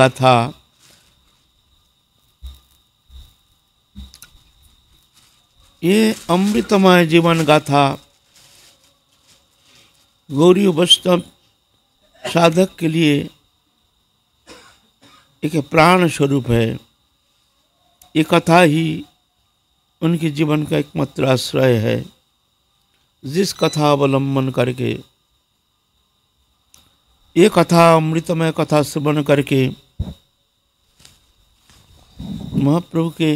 तथा ये अमृतमय जीवन गाथा गौरी वैष्णव साधक के लिए एक प्राण स्वरूप है ये कथा ही उनके जीवन का एकमात्र आश्रय है जिस कथा अवलंबन करके ये कथा अमृतमय कथा श्रवण करके महाप्रभु के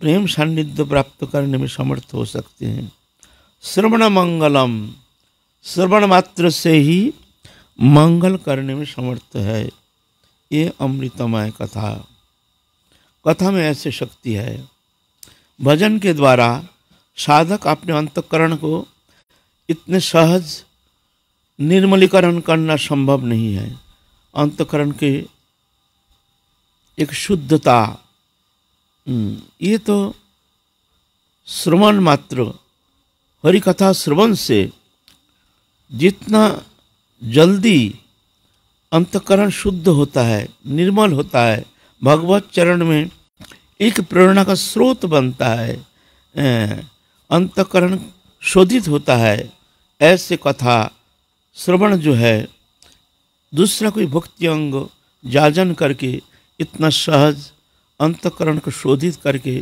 प्रेम सान्निध्य प्राप्त करने में समर्थ हो सकते हैं श्रवण मंगलम श्रवण मात्र से ही मंगल करने में समर्थ है ये अमृतमय कथा कथा में ऐसे शक्ति है भजन के द्वारा साधक अपने अंतकरण को इतने सहज निर्मलीकरण करना संभव नहीं है अंतकरण के एक शुद्धता हम्म, ये तो श्रवण मात्र हरि कथा श्रवण से जितना जल्दी अंतकरण शुद्ध होता है निर्मल होता है भगवत चरण में एक प्रेरणा का स्रोत बनता है अंतकरण शोधित होता है ऐसे कथा श्रवण जो है दूसरा कोई भक्ति अंग जाजन करके इतना सहज अंतकरण को शोधित करके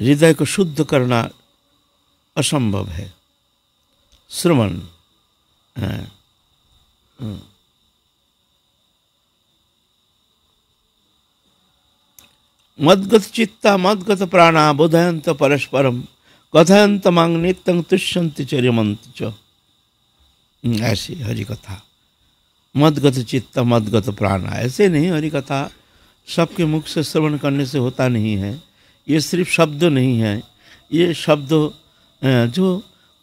हृदय को शुद्ध करना असंभव है श्रवण हाँ। मद्गत चित्ता मद्गत प्राणा बोधयंत परस्परम कथयंत मांग नित्यं तुष्यंत चर्यमंत च हम्म, ऐसी हरिकथा मदगत चित्त मदगत प्राण ऐसे नहीं हरिकथा सबके मुख से श्रवण करने से होता नहीं है ये सिर्फ शब्द नहीं है ये शब्द जो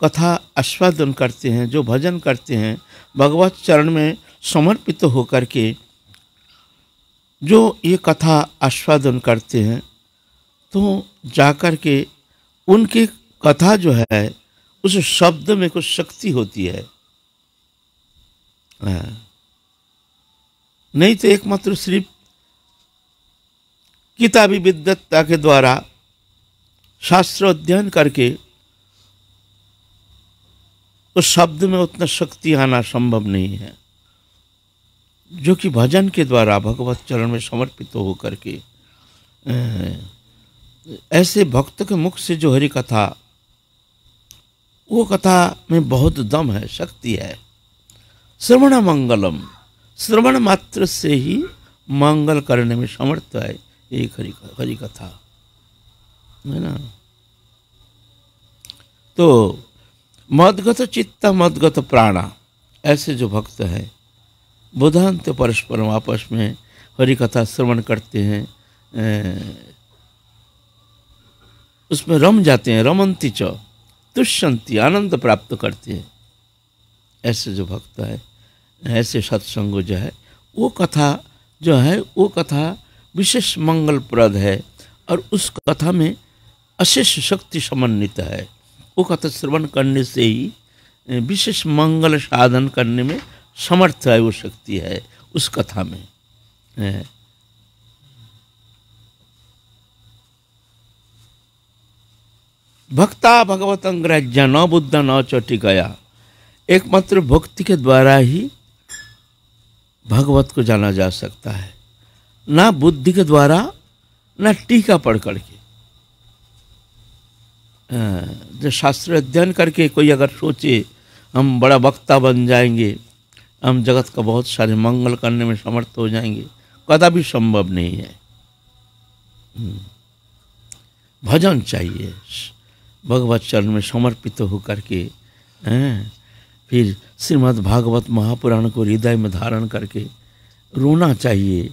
कथा आस्वादन करते हैं जो भजन करते हैं भगवत चरण में समर्पित होकर के जो ये कथा आस्वादन करते हैं तो जाकर के उनकी कथा जो है उस शब्द में कुछ शक्ति होती है नहीं तो एकमात्र सिर्फ किताबी विद्वत्ता के द्वारा शास्त्र अध्ययन करके उस शब्द में उतना शक्ति आना संभव नहीं है जो कि भजन के द्वारा भगवत चरण में समर्पित होकर के ऐसे भक्त के मुख से जो हरि कथा वो कथा में बहुत दम है शक्ति है श्रवण मंगलम श्रवण मात्र से ही मंगल करने में समर्थ है एक हरी हरि कथा है ना तो मदगत चित्ता मदगत प्राणा ऐसे जो भक्त हैं बुधांत परस्परम आपस में हरि कथा श्रवण करते हैं उसमें रम जाते हैं रमंती च तुष्यंती आनंद प्राप्त करते हैं ऐसे जो भक्त है ऐसे सत्संग जो है वो कथा जो है वो कथा विशेष मंगलप्रद है और उस कथा में अशेष शक्ति समन्वित है वो कथा श्रवण करने से ही विशेष मंगल साधन करने में समर्थ है वो शक्ति है उस कथा में भक्ता भगवत अंग्रज्य न बुद्ध न गया एकमात्र भक्ति के द्वारा ही भगवत को जाना जा सकता है ना बुद्धि के द्वारा ना टीका पढ़ करके जो शास्त्र अध्ययन करके कोई अगर सोचे हम बड़ा वक्ता बन जाएंगे हम जगत का बहुत सारे मंगल करने में समर्थ हो जाएंगे कदा भी संभव नहीं है हम्म। भजन चाहिए भगवत चरण में समर्पित होकर के फिर श्रीमद् भागवत महापुराण को हृदय में धारण करके रोना चाहिए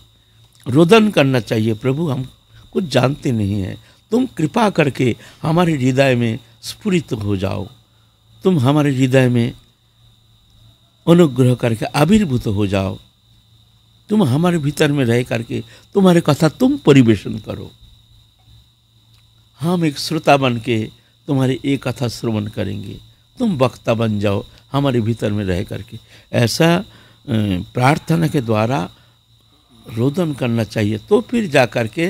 रोदन करना चाहिए प्रभु हम कुछ जानते नहीं हैं तुम कृपा करके हमारे हृदय में स्फुरित हो जाओ तुम हमारे हृदय में अनुग्रह करके आविर्भूत हो जाओ तुम हमारे भीतर में रह करके तुम्हारे कथा तुम परिवेशन करो हम एक श्रोता बन के तुम्हारी एक कथा श्रवण करेंगे तुम वक्ता बन जाओ हमारे भीतर में रह करके ऐसा प्रार्थना के द्वारा रोदन करना चाहिए तो फिर जा कर के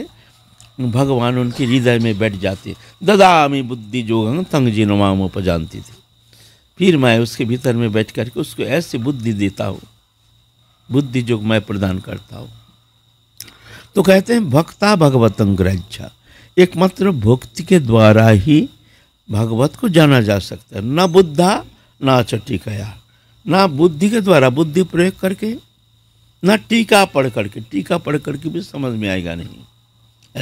भगवान उनके हृदय में बैठ जाते ददामी बुद्धि जोगंग तंग नमाम उपजानती थी फिर मैं उसके भीतर में बैठ करके उसको ऐसी बुद्धि देता हूँ बुद्धि जोग मैं प्रदान करता हूँ तो कहते हैं भक्ता भगवत ग्रज्जा एकमात्र भक्ति के द्वारा ही भगवत को जाना जा सकता है ना बुद्धा ना चटिकया ना बुद्धि के द्वारा बुद्धि प्रयोग करके ना टीका पढ़ करके टीका पढ़ करके भी समझ में आएगा नहीं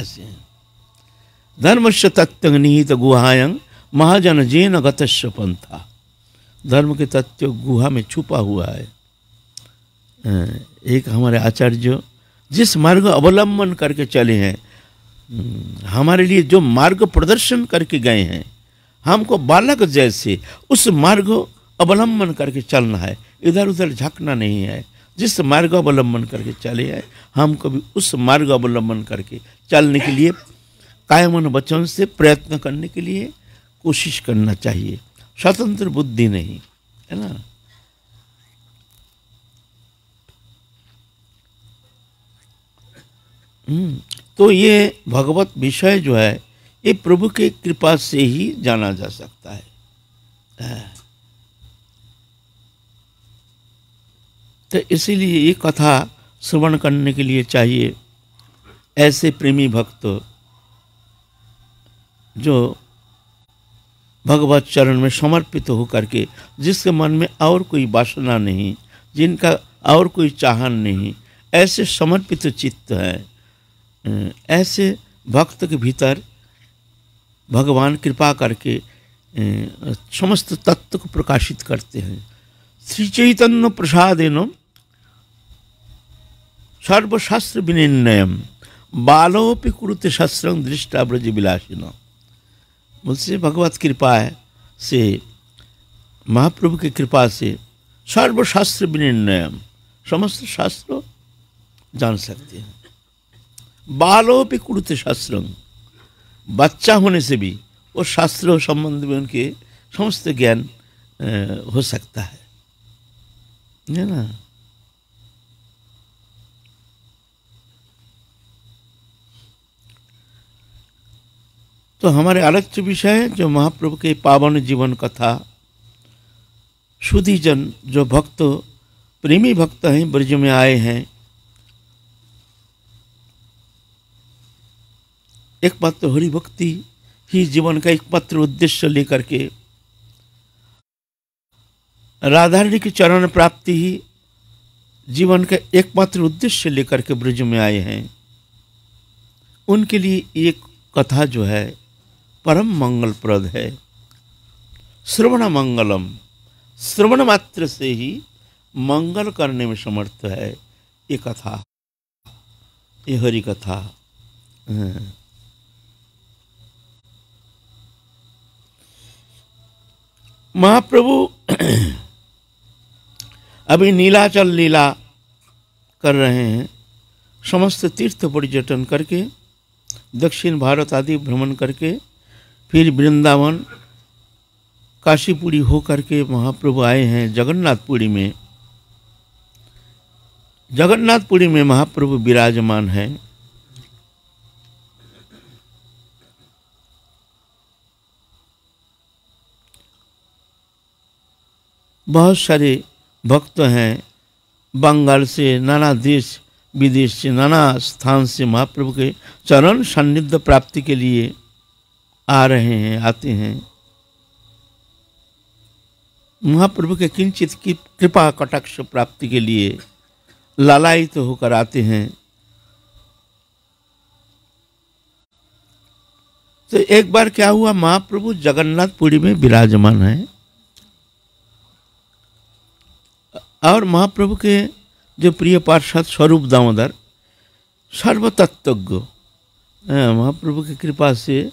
ऐसे हैं से तत्व निहित गुहायंग महाजन जैन गतस्व पंथा धर्म के तत्व गुहा में छुपा हुआ है एक हमारे आचार्य जिस मार्ग अवलंबन करके चले हैं हम्म, हमारे लिए जो मार्ग प्रदर्शन करके गए हैं हमको बालक जैसे उस मार्ग अवलंबन करके चलना है इधर उधर झकना नहीं है जिस मार्ग अवलंबन करके चले आए हम कभी उस मार्ग अवलंबन करके चलने के लिए कायम वचन से प्रयत्न करने के लिए कोशिश करना चाहिए स्वतंत्र बुद्धि नहीं है ना हम्म, तो ये भगवत विषय जो है ये प्रभु के कृपा से ही जाना जा सकता है हाँ। तो इसीलिए ये कथा श्रवण करने के लिए चाहिए ऐसे प्रेमी भक्त जो भगवत चरण में समर्पित होकर के जिसके मन में और कोई वासना नहीं जिनका और कोई चाहन नहीं ऐसे समर्पित चित्त हैं ऐसे भक्त के भीतर भगवान कृपा करके समस्त तत्व को प्रकाशित करते हैं শ্রীচৈতন্য প্রসাদেন সর্বশাস্ত্র বিনির্ণয়ম বালোপি কুরুতে শাস্ত্রং দৃষ্টা ব্রজবিলাসীন বলছে ভগবত कृपा से महाप्रभु की कृपा से सर्वशास्त्र विनिर्णय समस्त शास्त्र जान सकते हैं बालों पे कुरुते शास्त्र बच्चा होने से भी वो शास्त्र संबंध में उनके समस्त ज्ञान हो सकता है ya तो हमारे आलोच्य विषय जो महाप्रभु के पावन जीवन कथा सुधीजन जो भक्त प्रेमी भक्त हैं ब्रज में आए हैं एकमात्र हरि भक्ति ही जीवन का एकमात्र उद्देश्य लेकर के राधारणी की चरण प्राप्ति ही जीवन का एकमात्र उद्देश्य लेकर के ब्रज में आए हैं उनके लिए ये कथा जो है परम मंगलप्रद है श्रवण मंगलम श्रवण मात्र से ही मंगल करने में समर्थ है ये कथा ये हरि कथा हाँ। महाप्रभु अभी नीलाचल लीला कर रहे हैं समस्त तीर्थ पर्यटन करके दक्षिण भारत आदि भ्रमण करके फिर वृंदावन काशीपुरी हो करके महाप्रभु आए हैं जगन्नाथपुरी में जगन्नाथपुरी में महाप्रभु विराजमान है बहुत सारे भक्त हैं बंगाल से नाना देश विदेश से नाना स्थान से महाप्रभु के चरण सान्निध्य प्राप्ति के लिए आ रहे हैं आते हैं महाप्रभु के किंचित की कृपा कटाक्ष प्राप्ति के लिए लालायित तो होकर आते हैं तो एक बार क्या हुआ महाप्रभु जगन्नाथपुरी में विराजमान है और महाप्रभु के जो प्रिय पार्षद स्वरूप दामोदर सर्वतत्वज्ञ हाँ, महाप्रभु की कृपा से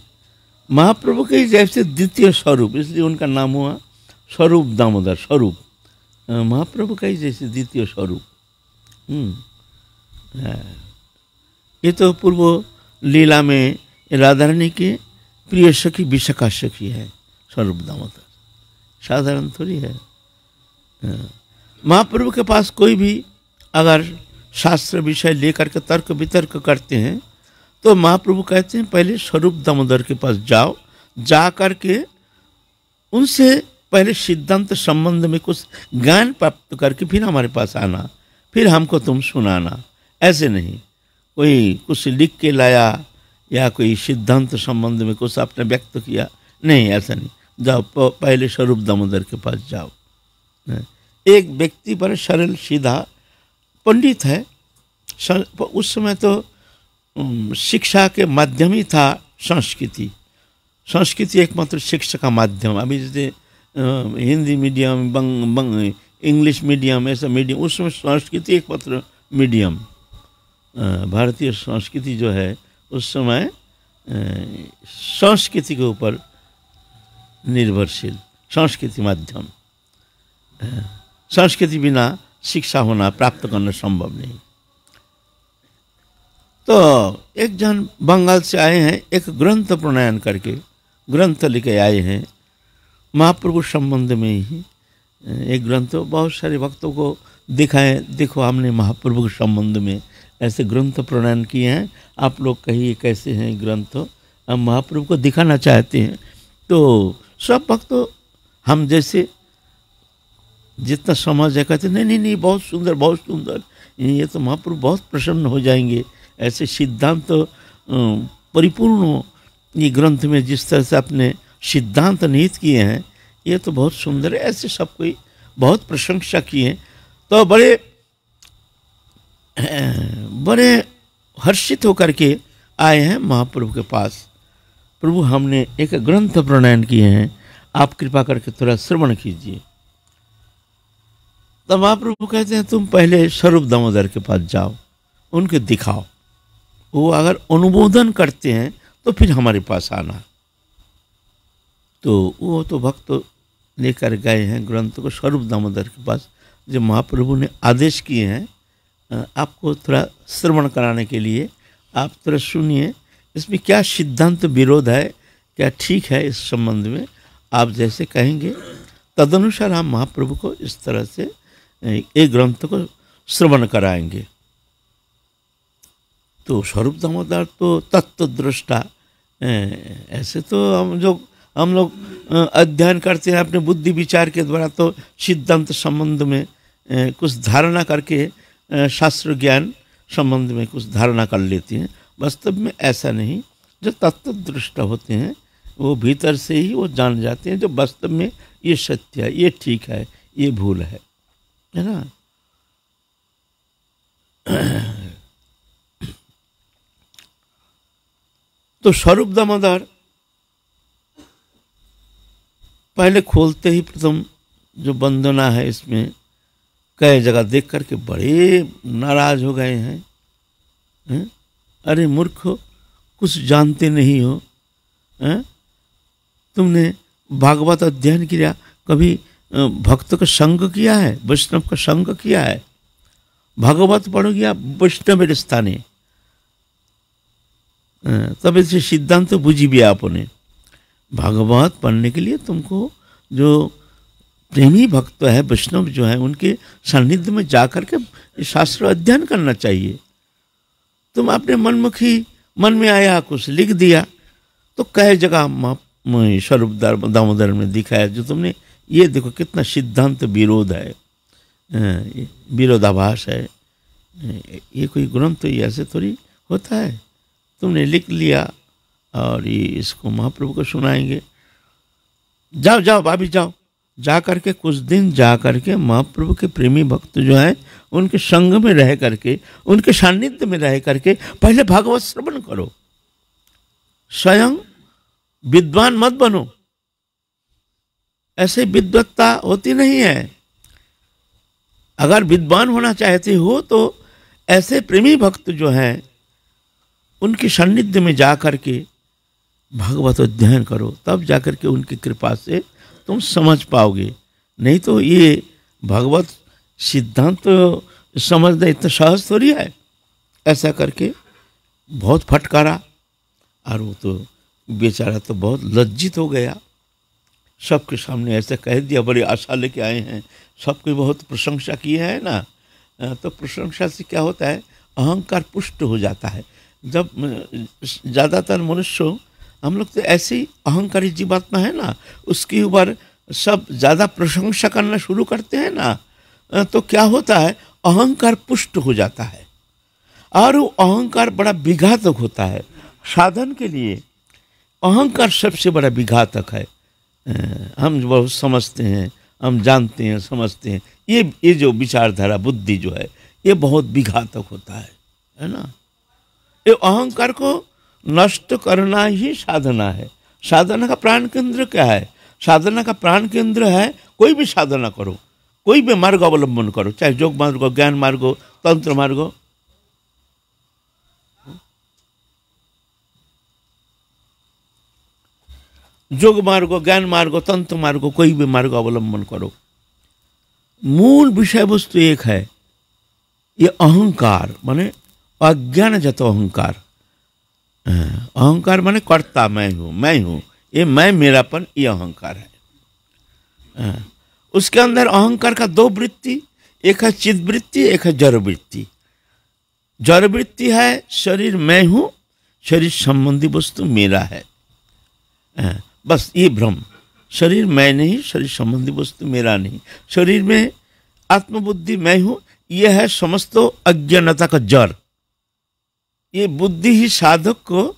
महाप्रभु के जैसे द्वितीय स्वरूप इसलिए उनका नाम हुआ स्वरूप दामोदर स्वरूप हाँ, महाप्रभु का ही जैसे द्वितीय स्वरूप हम्म, हाँ। ये तो पूर्व लीला में राधारणी के प्रिय सखी विशाखा सखी है स्वरूप दामोदर साधारण थोड़ी है महाप्रभु के पास कोई भी अगर शास्त्र विषय लेकर के तर्क वितर्क करते हैं तो महाप्रभु कहते हैं पहले स्वरूप दामोदर के पास जाओ जा कर के उनसे पहले सिद्धांत संबंध में कुछ ज्ञान प्राप्त करके फिर हमारे पास आना फिर हमको तुम सुनाना ऐसे नहीं कोई कुछ लिख के लाया या कोई सिद्धांत संबंध में कुछ आपने व्यक्त किया नहीं ऐसा नहीं जाओ पहले स्वरूप दामोदर के पास जाओ एक व्यक्ति पर सरल सीधा पंडित है उस समय तो शिक्षा के माध्यम ही था संस्कृति संस्कृति एकमात्र शिक्षा का माध्यम अभी जैसे हिंदी मीडियम बंग बंग इंग्लिश मीडियम ऐसा मीडियम उसमें संस्कृति एकमात्र मीडियम भारतीय संस्कृति जो है उस समय संस्कृति के ऊपर निर्भरशील संस्कृति माध्यम संस्कृति बिना शिक्षा होना प्राप्त करना संभव नहीं तो एक जन बंगाल से आए हैं एक ग्रंथ प्रणयन करके ग्रंथ लेके आए हैं महाप्रभु संबंध में ही एक ग्रंथ बहुत सारे भक्तों को दिखाए देखो हमने महाप्रभु के संबंध में ऐसे ग्रंथ प्रणयन किए हैं आप लोग कहिए कैसे हैं ग्रंथ हम महाप्रभु को दिखाना चाहते हैं तो सब भक्त हम जैसे जितना समाज है कहते नहीं नहीं नहीं बहुत सुंदर बहुत सुंदर ये तो महापुरुष बहुत प्रसन्न हो जाएंगे ऐसे सिद्धांत तो परिपूर्ण हो ये ग्रंथ में जिस तरह से आपने सिद्धांत निहित किए हैं ये तो बहुत सुंदर है ऐसे सब कोई बहुत प्रशंसा किए तो बड़े बड़े हर्षित होकर के आए हैं महाप्रभु के पास प्रभु हमने एक ग्रंथ प्रणयन किए हैं आप कृपा करके थोड़ा श्रवण कीजिए तब महाप्रभु कहते हैं तुम पहले स्वरूप दामोदर के पास जाओ उनके दिखाओ वो अगर अनुमोदन करते हैं तो फिर हमारे पास आना तो वो तो भक्त लेकर गए हैं ग्रंथ को स्वरूप दामोदर के पास जो महाप्रभु ने आदेश किए हैं आपको थोड़ा श्रवण कराने के लिए आप थोड़ा सुनिए इसमें क्या सिद्धांत विरोध है क्या ठीक है इस संबंध में आप जैसे कहेंगे तदनुसार हम महाप्रभु को इस तरह से एक ग्रंथ को श्रवण कराएंगे तो स्वरूप दामोदर तो तत्व दृष्टा ऐसे तो हम जो हम लोग अध्ययन करते हैं अपने बुद्धि विचार के द्वारा तो सिद्धांत संबंध में कुछ धारणा करके शास्त्र ज्ञान संबंध में कुछ धारणा कर लेते हैं वास्तव में ऐसा नहीं जो तत्व दृष्ट होते हैं वो भीतर से ही वो जान जाते हैं जो वास्तव में ये सत्य है ये ठीक है ये भूल है है ना तो स्वरूप दामोदर पहले खोलते ही प्रथम जो वंदना है इसमें कई जगह देख करके बड़े नाराज हो गए हैं है? अरे मूर्ख कुछ जानते नहीं हो है? तुमने भागवत अध्ययन किया कभी भक्त का संग किया है वैष्णव का संग किया है भगवत पढ़ गया वैष्णव स्थाने तब इसे सिद्धांत तो बुझी भी आपने भागवत पढ़ने के लिए तुमको जो प्रेमी भक्त है वैष्णव जो है उनके सानिध्य में जा कर के शास्त्र अध्ययन करना चाहिए तुम अपने मनमुखी मन में आया कुछ लिख दिया तो कह जगह स्वरूप दामोदर में दिखाया जो तुमने ये देखो कितना सिद्धांत विरोध है विरोधाभास है ये कोई ग्रंथ तो ऐसे थोड़ी होता है तुमने लिख लिया और ये इसको महाप्रभु को सुनाएंगे जाओ जाओ भाभी जाओ जा करके कुछ दिन जा करके महाप्रभु के प्रेमी भक्त जो हैं उनके संग में रह करके उनके सान्निध्य में रह करके पहले भागवत श्रवण करो स्वयं विद्वान मत बनो ऐसे विद्वत्ता होती नहीं है अगर विद्वान होना चाहते हो तो ऐसे प्रेमी भक्त जो हैं उनकी सन्निध्य में जा कर के भगवत अध्ययन करो तब जाकर के उनकी कृपा से तुम समझ पाओगे नहीं तो ये भगवत सिद्धांत तो समझना इतना सहज थोड़ी है ऐसा करके बहुत फटकारा और वो तो बेचारा तो बहुत लज्जित हो गया सबके सामने ऐसे कह दिया बड़ी आशा लेके आए हैं सबकी बहुत प्रशंसा की है ना तो प्रशंसा से क्या होता है अहंकार पुष्ट हो जाता है जब ज़्यादातर मनुष्य हम लोग तो ऐसे ही अहंकारी जीवात्मा है ना उसकी ऊपर सब ज़्यादा प्रशंसा करना शुरू करते हैं ना तो क्या होता है अहंकार पुष्ट हो जाता है और वो अहंकार बड़ा विघातक होता है साधन के लिए अहंकार सबसे बड़ा विघातक है हम बहुत समझते हैं हम जानते हैं समझते हैं ये ये जो विचारधारा बुद्धि जो है ये बहुत विघातक होता है है ना ये अहंकार को नष्ट करना ही साधना है साधना का प्राण केंद्र क्या है साधना का प्राण केंद्र है कोई भी साधना करो कोई भी मार्ग अवलंबन करो चाहे योग मार्ग ज्ञान मार्ग तंत्र मार्ग जोग मार्ग ज्ञान मार्ग तंत्र मार्ग कोई भी मार्ग अवलंबन करो मूल विषय वस्तु एक है ये अहंकार माने अज्ञान जत अहंकार हाँ, अहंकार माने कर्ता मैं हूँ मैं हूँ ये मैं मेरापन ये अहंकार है हाँ, उसके अंदर अहंकार का दो वृत्ति एक है चित्त वृत्ति एक है जड़ वृत्ति जड़ वृत्ति है शरीर मैं हूँ शरीर संबंधी वस्तु मेरा है हाँ, बस ये भ्रम शरीर मैं नहीं शरीर संबंधी वस्तु मेरा नहीं शरीर में आत्मबुद्धि मैं हूं यह है समस्त अज्ञानता का जड़ ये बुद्धि ही साधक को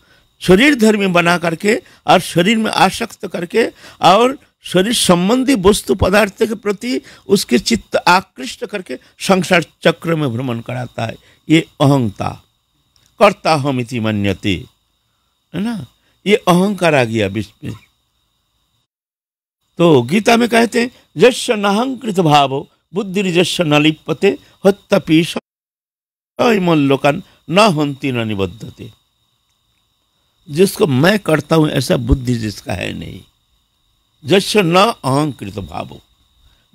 शरीर धर्मी बना करके और शरीर में आसक्त करके और शरीर संबंधी वस्तु पदार्थ के प्रति उसके चित्त आकृष्ट करके संसार चक्र में भ्रमण कराता है ये अहंता करता हम इति मन्यते है ना ये अहंकार आ गया बीच में तो गीता में कहते हैं यश नहंकृत भाव बुद्धिर्जश न लिपते हत्तपीश न होती न निबद्धते जिसको मैं करता हूँ ऐसा बुद्धि जिसका है नहीं जश न अहंकृत भावो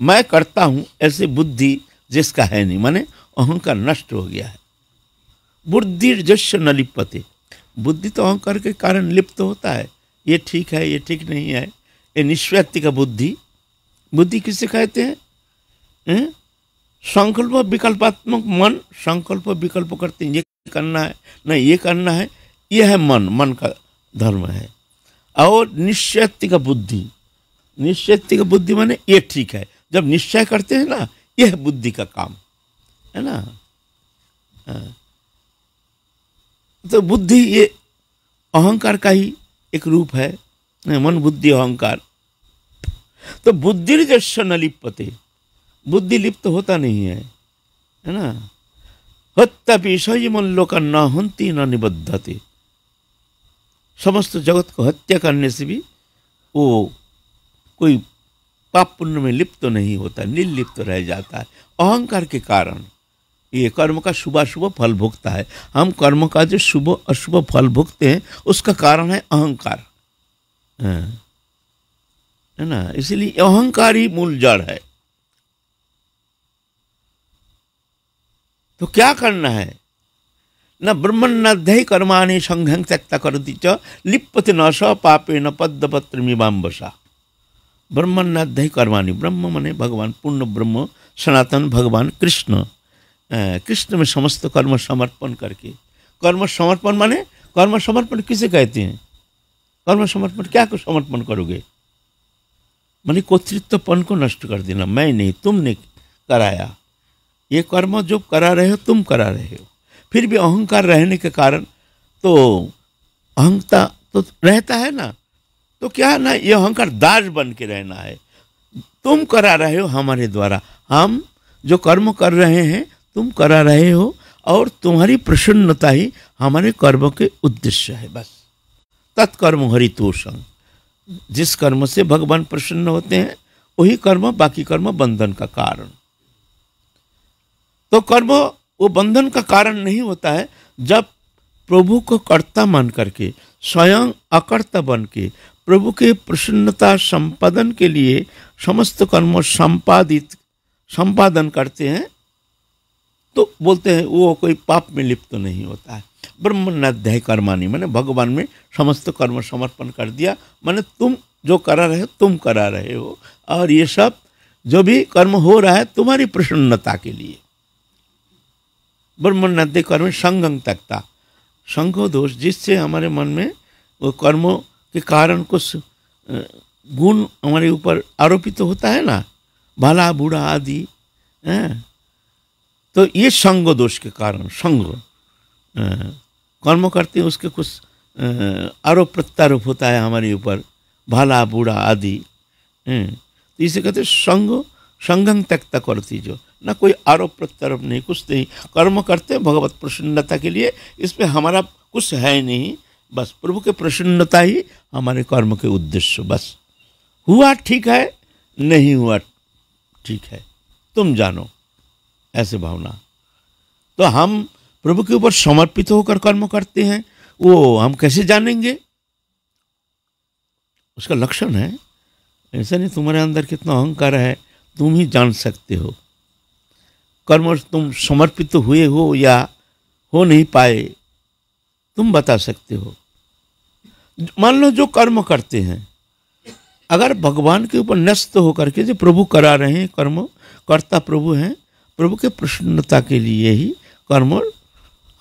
मैं करता हूं ऐसी बुद्धि जिसका है नहीं माने अहंकार नष्ट हो गया है बुद्धि जश न लिपते बुद्धि तो अहंकार के कारण लिप्त होता है ये ठीक है ये ठीक नहीं है ये निष्व्यक्ति का बुद्धि बुद्धि किसे कहते हैं संकल्प विकल्पात्मक मन संकल्प विकल्प करते हैं ये करना है नहीं ये करना है यह है मन मन का धर्म है और निश्चयत्ति का बुद्धि निश्चयत्ति का बुद्धि माने ये ठीक है जब निश्चय करते हैं ना यह बुद्धि का काम है ना हाँ। तो बुद्धि ये अहंकार का ही एक रूप है मन बुद्धि अहंकार तो बुद्धि जैसे न लिप्पते बुद्धि लिप्त होता नहीं है है ना हत्या विषय मन लोग न हंती न निबद्धते समस्त जगत को हत्या करने से भी वो कोई पाप पुण्य में लिप्त तो नहीं होता निर्लिप्त तो रह जाता है अहंकार के कारण ये कर्म का शुभ अशुभ फल भुगता है हम कर्म का जो शुभ अशुभ फल भुगते हैं उसका कारण है अहंकार है हाँ। ना इसलिए अहंकार ही मूल जड़ है तो क्या करना है न ब्रह्मन्नाध्याय कर्माणी संघ त्यक्ता करती च लिप्पति न स पापे न पत्र न ब्रह्मन्नाध्याय कर्माणी ब्रह्म मने भगवान पूर्ण ब्रह्म सनातन भगवान कृष्ण हाँ, कृष्ण में समस्त कर्म समर्पण करके कर्म समर्पण माने कर्म समर्पण किसे कहते हैं कर्म समर्पण क्या को समर्पण करोगे मानी कोतृत्वपन को नष्ट कर देना मैं नहीं तुमने कराया ये कर्म जो करा रहे हो तुम करा रहे हो फिर भी अहंकार रहने के कारण तो अहंता तो रहता है ना तो क्या ना ये अहंकार दास बन के रहना है तुम करा रहे हो हमारे द्वारा हम जो कर्म कर रहे हैं तुम करा रहे हो और तुम्हारी प्रसन्नता ही हमारे कर्म के उद्देश्य है बस तत्कर्म हरितोषम जिस कर्म से भगवान प्रसन्न होते हैं वही कर्म बाकी कर्म बंधन का कारण तो कर्म वो बंधन का कारण नहीं होता है जब प्रभु को कर्ता मान करके स्वयं अकर्ता बन के प्रभु के प्रसन्नता संपादन के लिए समस्त कर्म संपादित संपादन करते हैं तो बोलते हैं वो कोई पाप में लिप्त तो नहीं होता है नाध्याय कर्मानी मैंने भगवान में समस्त कर्म समर्पण कर दिया मैंने तुम जो करा रहे हो तुम करा रहे हो और ये सब जो भी कर्म हो रहा है तुम्हारी प्रसन्नता के लिए नाध्याय कर्म संग तकता संघो दोष जिससे हमारे मन में वो कर्मों के कारण कुछ गुण हमारे ऊपर आरोपित तो होता है ना भला बूढ़ा आदि तो ये संग दोष के कारण संग कर्म करते हैं उसके कुछ आरोप प्रत्यारोप होता है हमारे ऊपर भाला बूढ़ा आदि तो इसे कहते संग संगम त्यक्ता करती जो ना कोई आरोप प्रत्यारोप नहीं कुछ नहीं कर्म करते भगवत प्रसन्नता के लिए इसमें हमारा कुछ है नहीं बस प्रभु के प्रसन्नता ही हमारे कर्म के उद्देश्य बस हुआ ठीक है नहीं हुआ ठीक है तुम जानो ऐसे भावना तो हम प्रभु के ऊपर समर्पित होकर कर्म करते हैं वो हम कैसे जानेंगे उसका लक्षण है ऐसा नहीं तुम्हारे अंदर कितना अहंकार है तुम ही जान सकते हो कर्म तुम समर्पित हुए हो या हो नहीं पाए तुम बता सकते हो मान लो जो कर्म करते हैं अगर भगवान के ऊपर न्यस्त होकर के जो प्रभु करा रहे हैं कर्म कर्ता प्रभु हैं प्रभु के प्रसन्नता के लिए ही कर्म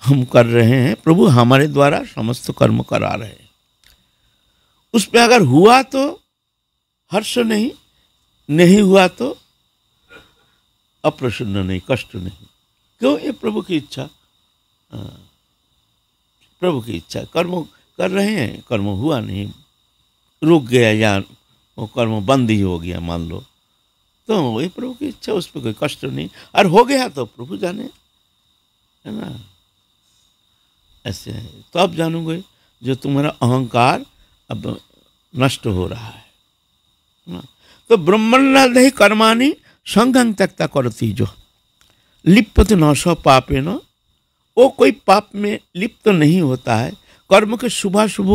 हम कर रहे हैं प्रभु हमारे द्वारा समस्त कर्म करा रहे हैं उस पर अगर हुआ तो हर्ष नहीं नहीं हुआ तो अप्रसन्न नहीं कष्ट नहीं क्यों ये प्रभु की इच्छा प्रभु की इच्छा कर्म कर रहे हैं कर्म हुआ नहीं रुक गया या वो कर्म बंद ही हो गया मान लो तो ये प्रभु की इच्छा उस पर कोई कष्ट नहीं और हो गया तो प्रभु जाने है ना ऐसे है तो आप जानोगे जो तुम्हारा अहंकार अब नष्ट हो रहा है तो ही कर्माणी संघं त्यक्ता करती जो लिप्त न सौ पापे न वो कोई पाप में लिप्त तो नहीं होता है कर्म के शुभ शुभ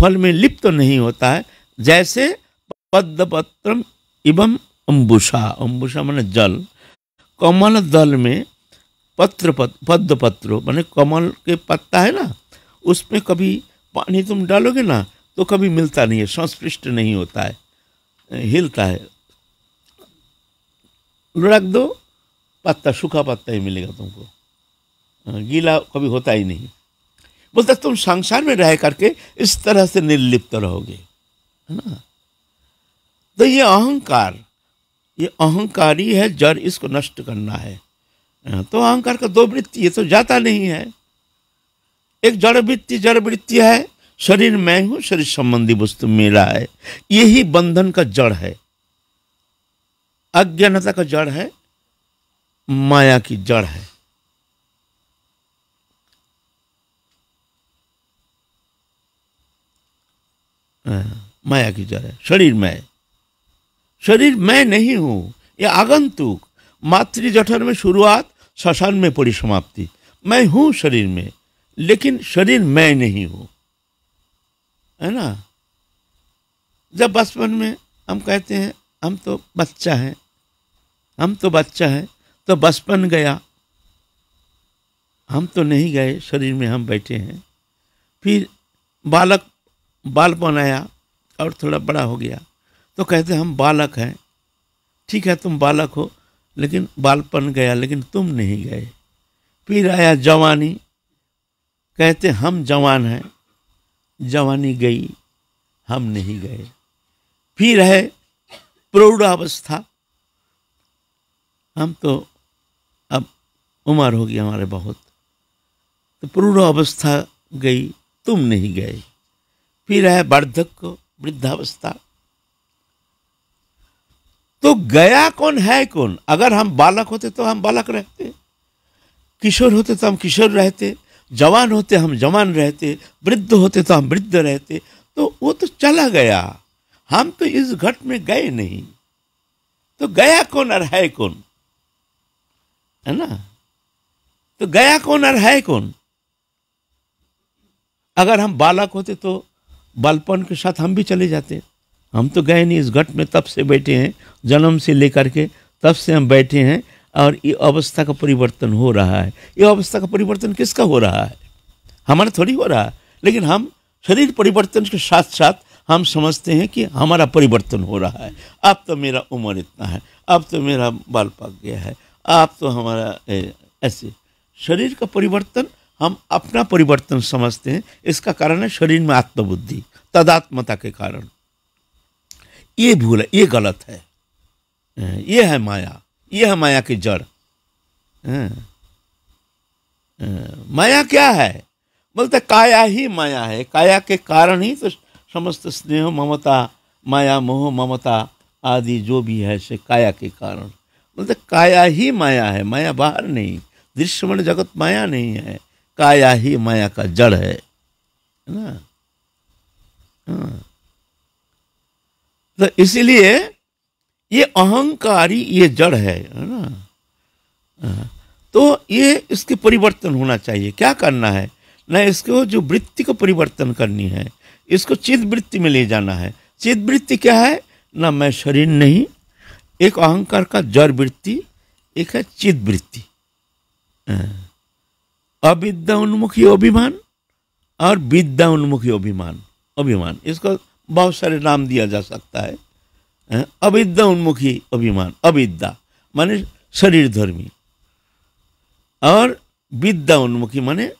फल में लिप्त तो नहीं होता है जैसे पद्मपत्रम एवं अम्बुषा अम्बुषा मान जल कमल दल में पत्र पद्म पत्र मैंने कमल के पत्ता है ना उसमें कभी पानी तुम डालोगे ना तो कभी मिलता नहीं है संस्पृष्ट नहीं होता है हिलता है रख दो पत्ता सूखा पत्ता ही मिलेगा तुमको हाँ, गीला कभी होता ही नहीं बोलता तुम संसार में रह करके इस तरह से निर्लिप्त रहोगे है ना तो ये अहंकार ये अहंकारी है जड़ इसको नष्ट करना है हाँ, तो अहंकार का दो वृत्ति ये तो जाता नहीं है एक जड़ वृत्ति जड़ वृत्ति है शरीर मैं हूं शरीर संबंधी वस्तु मेरा है यही बंधन का जड़ है अज्ञानता का जड़ है माया की जड़ है हाँ, माया की जड़ है शरीर मैं शरीर मैं नहीं हूं यह आगंतुक मातृ जठर में शुरुआत शासन में पड़ी समाप्ति मैं हूँ शरीर में लेकिन शरीर मैं नहीं हूँ है ना जब बचपन में हम कहते हैं हम तो बच्चा हैं हम तो बच्चा हैं तो बचपन गया हम तो नहीं गए शरीर में हम बैठे हैं फिर बालक बालपन आया और थोड़ा बड़ा हो गया तो कहते हम बालक हैं ठीक है तुम बालक हो लेकिन बालपन गया लेकिन तुम नहीं गए फिर आया जवानी कहते हम जवान हैं जवानी गई हम नहीं गए फिर है प्रौढ़ावस्था हम तो अब उम्र हो गई हमारे बहुत तो प्रौढ़ावस्था गई तुम नहीं गए फिर है वार्धक्य वृद्धावस्था तो गया कौन है कौन अगर हम बालक होते तो हम बालक रहते किशोर होते तो हम किशोर रहते जवान होते हम जवान रहते वृद्ध होते तो हम वृद्ध रहते तो वो तो चला गया हम तो इस घट में गए नहीं तो गया कौन और है कौन है ना तो गया कौन और है कौन अगर हम बालक होते तो बालपन के साथ हम भी चले जाते हम तो गए नहीं इस घट में तब से बैठे हैं जन्म से लेकर के तब से हम बैठे हैं और ये अवस्था का परिवर्तन हो रहा है ये अवस्था का परिवर्तन किसका हो रहा है हमारा थोड़ी हो रहा है लेकिन हम शरीर परिवर्तन के साथ साथ हम समझते हैं कि हमारा परिवर्तन हो रहा है अब तो मेरा उम्र इतना है अब तो मेरा बाल पक गया है अब तो हमारा ऐसे शरीर का परिवर्तन हम अपना परिवर्तन समझते हैं इसका कारण है शरीर में आत्मबुद्धि तदात्मता के कारण ये भूल है ये गलत है हाँ, ये है माया ये है माया की जड़ हाँ, हाँ, माया क्या है बोलते काया ही माया है काया के कारण ही तो समस्त स्नेह ममता माया मोह ममता आदि जो भी है से काया के कारण बोलते काया ही माया है माया बाहर नहीं दृश्यमण जगत माया नहीं है काया ही माया का जड़ है ना हाँ तो इसलिए ये अहंकारी ये जड़ है ना हाँ। तो ये इसके परिवर्तन होना चाहिए क्या करना है ना इसको जो वृत्ति को परिवर्तन करनी है इसको चित्त वृत्ति में ले जाना है चित्त वृत्ति क्या है ना मैं शरीर नहीं एक अहंकार का जड़ वृत्ति एक है चित्त वृत्ति हाँ। अविद्या उन्मुखी अभिमान और विद्या उन्मुखी अभिमान अभिमान इसको बहुत सारे नाम दिया जा सकता है अविद्या उन्मुखी अभिमान अविद्या माने शरीर धर्मी और विद्या उन्मुखी माने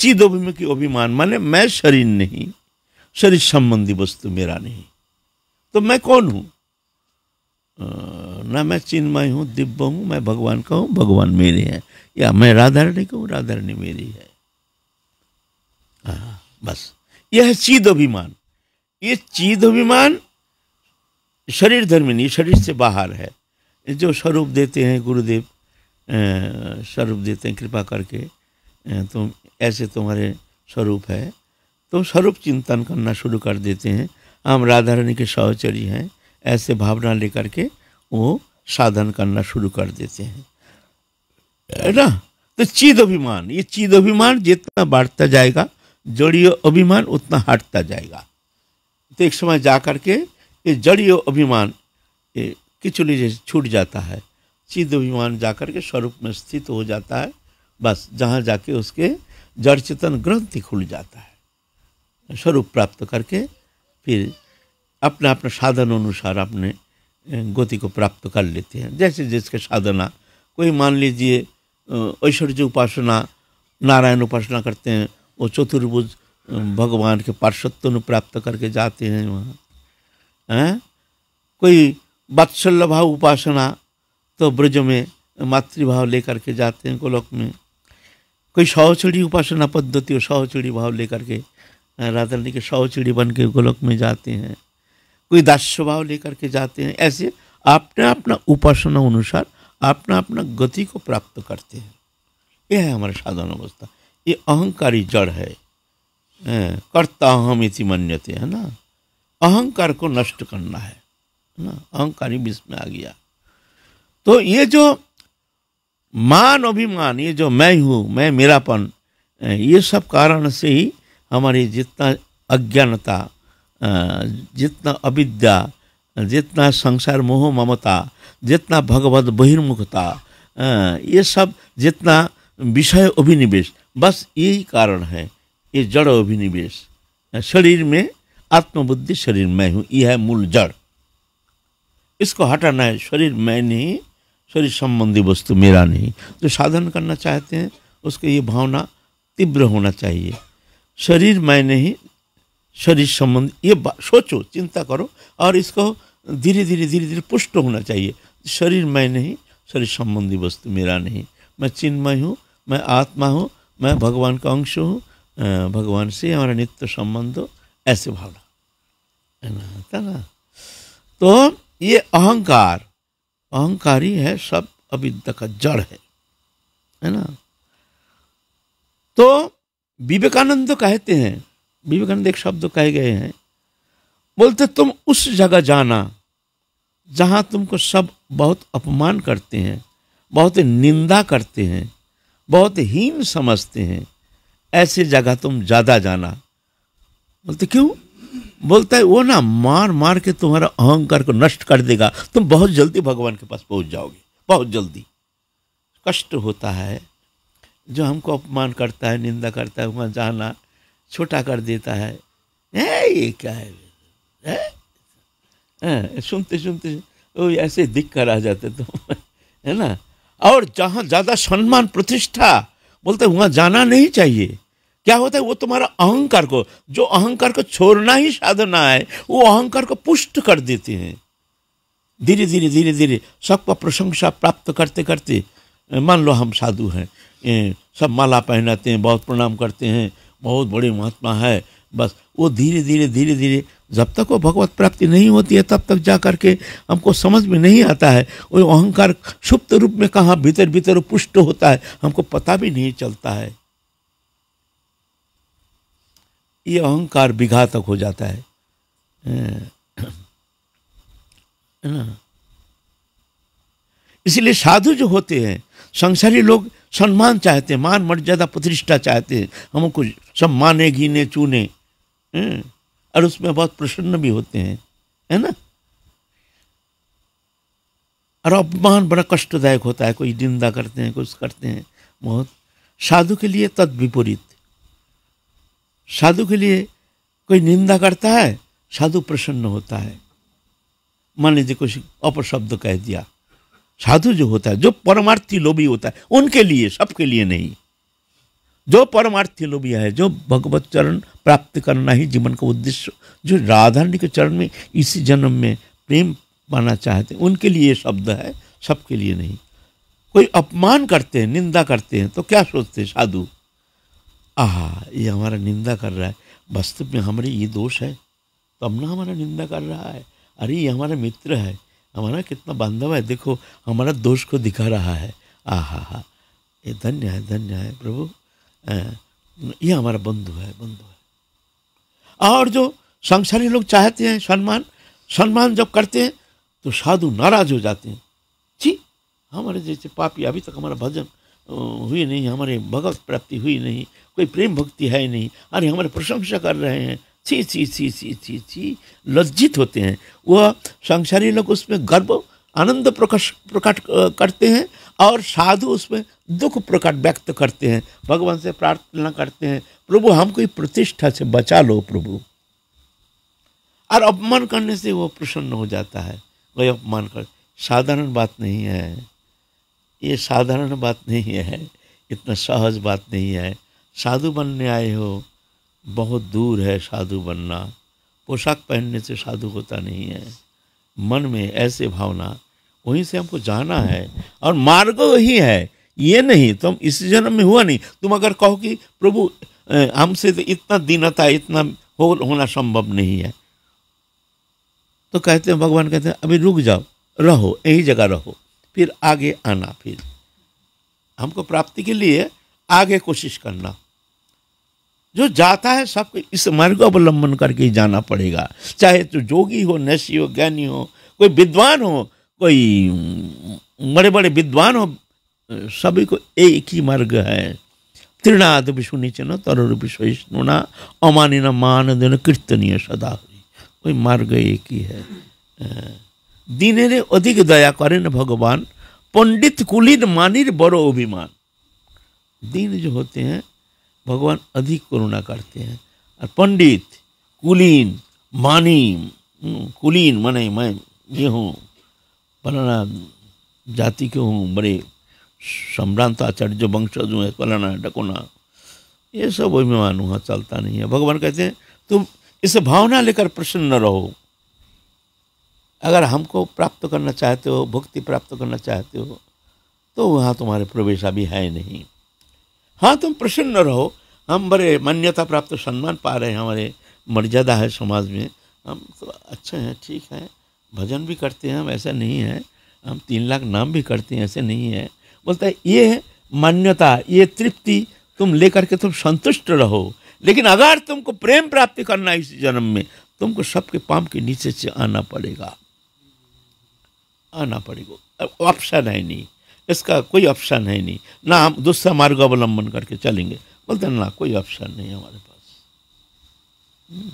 चिद अभिमुखी अभिमान माने मैं शरीर नहीं शरीर संबंधी वस्तु मेरा नहीं तो मैं कौन हूं ना मैं चिन्मय हूं दिव्य हूं मैं भगवान का हूं भगवान मेरे हैं या मैं राधारणी का राधारणी मेरी है आ, हाँ, बस यह है चिद अभिमान ये अभिमान शरीर धर्म नहीं शरीर से बाहर है जो स्वरूप देते हैं गुरुदेव स्वरूप देते हैं कृपा करके तुम तो ऐसे तुम्हारे स्वरूप है तो स्वरूप चिंतन करना शुरू कर देते हैं हम राधा रानी के सहचरी हैं ऐसे भावना लेकर के वो साधन करना शुरू कर देते हैं है ना तो चीद अभिमान ये चीद अभिमान जितना बढ़ता जाएगा जोड़ी अभिमान उतना हटता जाएगा तो एक समय जा कर के ये जड़ी अभिमान ये किचुली जैसे छूट जाता है चिद अभिमान जा कर के स्वरूप में स्थित हो जाता है बस जहाँ जाके उसके जड़ चेतन ग्रंथि खुल जाता है स्वरूप प्राप्त करके फिर अपना अपना साधन अनुसार अपने गति को प्राप्त कर लेते हैं जैसे जिसके साधना कोई मान लीजिए ऐश्वर्य उपासना नारायण उपासना करते हैं वो चतुर्भुज भगवान के पार्षत्व प्राप्त करके जाते हैं वहाँ हैं कोई बात्सल्य भाव उपासना तो ब्रज में मातृभाव लेकर के जाते हैं गोलोक में कोई शौचड़ी उपासना पद्धति और शौचड़ी भाव लेकर के राधा रानी के शौचड़ी बन के गोलोक में जाते हैं कोई दास्य भाव लेकर के जाते हैं ऐसे अपना अपना उपासना अनुसार अपना अपना गति को प्राप्त करते हैं यह है हमारा साधन अवस्था ये अहंकारी जड़ है करता हम इति मन्यते है ना अहंकार को नष्ट करना है ना ही बीच में आ गया तो ये जो मान अभिमान ये जो मैं हूँ मैं मेरापन ये सब कारण से ही हमारी जितना अज्ञानता जितना अविद्या जितना संसार मोह ममता जितना भगवत बहिर्मुखता ये सब जितना विषय अभिनिवेश बस यही कारण है ये जड़ अभिनिवेश शरीर में आत्मबुद्धि शरीर में हूँ यह है मूल जड़ इसको हटाना है शरीर मैं नहीं शरीर संबंधी वस्तु मेरा नहीं जो साधन करना चाहते हैं उसके ये भावना तीव्र होना चाहिए शरीर मैं नहीं शरीर संबंध ये सोचो चिंता करो और इसको धीरे धीरे धीरे धीरे पुष्ट होना चाहिए शरीर मैं नहीं शरीर संबंधी वस्तु मेरा नहीं मैं चिन्मय हूँ मैं आत्मा हूँ मैं भगवान का अंश हूँ भगवान से हमारा नित्य संबंध ऐसे भावना है ना था ना तो ये अहंकार अहंकार ही है सब अविद्या का जड़ है है ना तो विवेकानंद कहते हैं विवेकानंद एक शब्द कहे गए हैं बोलते तुम उस जगह जाना जहाँ तुमको सब बहुत अपमान करते हैं बहुत निंदा करते हैं बहुत हीन समझते हैं ऐसी जगह तुम ज़्यादा जाना बोलते क्यों बोलता है वो ना मार मार के तुम्हारा अहंकार को नष्ट कर देगा तुम बहुत जल्दी भगवान के पास पहुंच जाओगे बहुत जल्दी कष्ट होता है जो हमको अपमान करता है निंदा करता है वहाँ जाना छोटा कर देता है ए, ये क्या है ए? ए, सुनते सुनते वो ऐसे दिख कर आ जाते तुम है ना और जहाँ ज़्यादा सम्मान प्रतिष्ठा बोलते वहां जाना नहीं चाहिए क्या होता है वो तुम्हारा अहंकार को जो अहंकार को छोड़ना ही साधना है वो अहंकार को पुष्ट कर देते हैं धीरे धीरे धीरे धीरे सबका प्रशंसा प्राप्त करते करते मान लो हम साधु हैं सब माला पहनाते हैं बहुत प्रणाम करते हैं बहुत बड़े महात्मा है बस वो धीरे धीरे धीरे धीरे जब तक वो भगवत प्राप्ति नहीं होती है तब तक जा करके हमको समझ में नहीं आता है वो अहंकार सुप्त रूप में कहाँ भीतर भीतर पुष्ट होता है हमको पता भी नहीं चलता है ये अहंकार विघातक हो जाता है है ना इसलिए साधु जो होते हैं संसारी लोग सम्मान चाहते हैं मान मर्यादा प्रतिष्ठा चाहते हैं हमको सब माने गिने चूने और उसमें बहुत प्रसन्न भी होते हैं है ना और अपमान बड़ा कष्टदायक होता है कोई निंदा करते हैं कुछ करते हैं बहुत साधु के लिए तद विपरीत साधु के लिए कोई निंदा करता है साधु प्रसन्न होता है मान लीजिए कुछ अपशब्द कह दिया साधु जो होता है जो परमार्थी लोभी होता है उनके लिए सबके लिए नहीं जो परमार्थी लोभी है जो भगवत चरण प्राप्त करना ही जीवन का उद्देश्य जो राधारणी के चरण में इसी जन्म में प्रेम पाना चाहते हैं उनके लिए ये शब्द है सबके लिए नहीं कोई अपमान करते हैं निंदा करते हैं तो क्या सोचते हैं साधु आह ये हमारा निंदा कर रहा है वास्तव में हमारे ये दोष है तब तो ना हमारा निंदा कर रहा है अरे ये हमारा मित्र है हमारा कितना बांधव है देखो हमारा दोष को दिखा रहा है आह हा ये धन्य है धन्य है प्रभु ये हमारा बंधु है बंधु है और जो संसारी लोग चाहते हैं सम्मान सम्मान जब करते हैं तो साधु नाराज हो जाते हैं जी हमारे जैसे पापी अभी तक हमारा भजन हुई नहीं हमारे भगवत प्राप्ति हुई नहीं कोई प्रेम भक्ति है नहीं अरे हमारे प्रशंसा कर रहे हैं छी छी छी छी छी छी लज्जित होते हैं वह संसारी लोग उसमें गर्व आनंद प्रकाश प्रकट करते हैं और साधु उसमें दुख प्रकट व्यक्त करते हैं भगवान से प्रार्थना करते हैं प्रभु हमको प्रतिष्ठा से बचा लो प्रभु और अपमान करने से वो प्रसन्न हो जाता है वही अपमान कर साधारण बात नहीं है ये साधारण बात नहीं है इतना सहज बात नहीं है साधु बनने आए हो बहुत दूर है साधु बनना पोशाक पहनने से साधु होता नहीं है मन में ऐसे भावना वहीं से हमको जाना है और मार्ग वही है ये नहीं तुम इस जन्म में हुआ नहीं तुम अगर कहो कि प्रभु हमसे तो इतना दीनता इतना हो, होना संभव नहीं है तो कहते हैं भगवान कहते हैं अभी रुक जाओ रहो यही जगह रहो फिर आगे आना फिर हमको प्राप्ति के लिए आगे कोशिश करना जो जाता है सबको इस मार्ग अवलंबन करके ही जाना पड़ेगा चाहे तो जोगी हो नशी हो ज्ञानी हो कोई विद्वान हो कोई बड़े बड़े विद्वान हो सभी को एक ही मार्ग है त्रिनाद तर विश्व तरुण अमानी न मान दिन कीर्तनीय सदा हुई कोई मार्ग एक ही है দিনের अधिक दया करें भगवान पंडित कुलीन मानिर बड़ो अभिमान दिन जो होते हैं भगवान अधिक करुणा करते हैं और पंडित कुलीन मानी हम्म, कुलीन मने मैं ये हूँ फलाना जाति के हूँ बड़े सम्भ्रांत आचार्य जो वंशज हूँ फलाना डकोना ये सब अभिमान वहाँ चलता नहीं है भगवान कहते हैं तुम इस भावना लेकर प्रसन्न रहो अगर हमको प्राप्त करना चाहते हो भक्ति प्राप्त करना चाहते हो तो वहाँ तुम्हारे प्रवेश अभी है नहीं हाँ तुम प्रसन्न रहो हम बड़े मान्यता प्राप्त सम्मान पा रहे हैं हमारे मर्यादा है समाज में हम तो अच्छे हैं ठीक है भजन भी करते हैं हम ऐसा नहीं है हम तीन लाख नाम भी करते हैं ऐसे नहीं है बोलता है ये मान्यता ये तृप्ति तुम लेकर के तुम संतुष्ट रहो लेकिन अगर तुमको प्रेम प्राप्ति करना है इस जन्म में तुमको सबके पाम के नीचे से आना पड़ेगा आना पड़ेगा ऑप्शन है नहीं इसका कोई ऑप्शन है नहीं ना हम दूसरा मार्ग अवलंबन करके चलेंगे बोलते ना कोई ऑप्शन नहीं हमारे पास हम्म।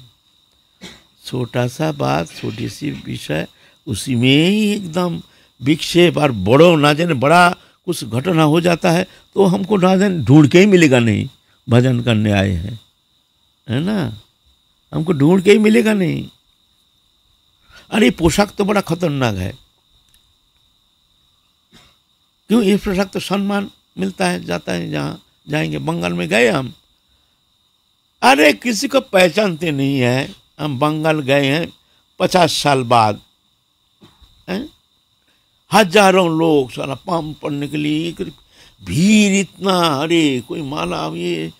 छोटा सा बात छोटी सी विषय उसी में ही एकदम विक्षेप और बड़ो ना जाने बड़ा कुछ घटना हो जाता है तो हमको ना जाने ढूंढ के ही मिलेगा नहीं भजन करने आए हैं है ना हमको ढूंढ के ही मिलेगा नहीं अरे पोशाक तो बड़ा खतरनाक है क्यों ये पोशाक तो सम्मान मिलता है जाता है जहाँ जाएंगे बंगाल में गए हम अरे किसी को पहचानते नहीं है हम बंगाल गए हैं पचास साल बाद हैं हजारों लोग सारा पाम पढ़ने के लिए भीड़ इतना अरे कोई माला ये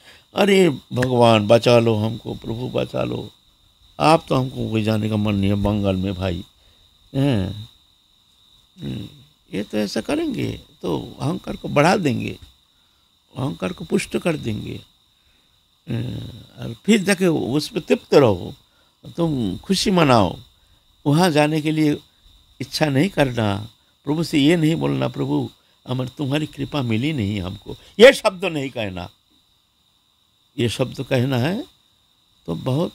अरे भगवान बचा लो हमको प्रभु बचा लो आप तो हमको कोई जाने का मन नहीं है बंगाल में भाई हैं हम्म, ये तो ऐसा करेंगे तो अहंकार को बढ़ा देंगे अहंकार को पुष्ट कर देंगे हम्म, और फिर जाके उस पर तृप्त रहो तुम खुशी मनाओ वहाँ जाने के लिए इच्छा नहीं करना प्रभु से ये नहीं बोलना प्रभु अमर तुम्हारी कृपा मिली नहीं हमको ये शब्द नहीं कहना ये शब्द कहना है तो बहुत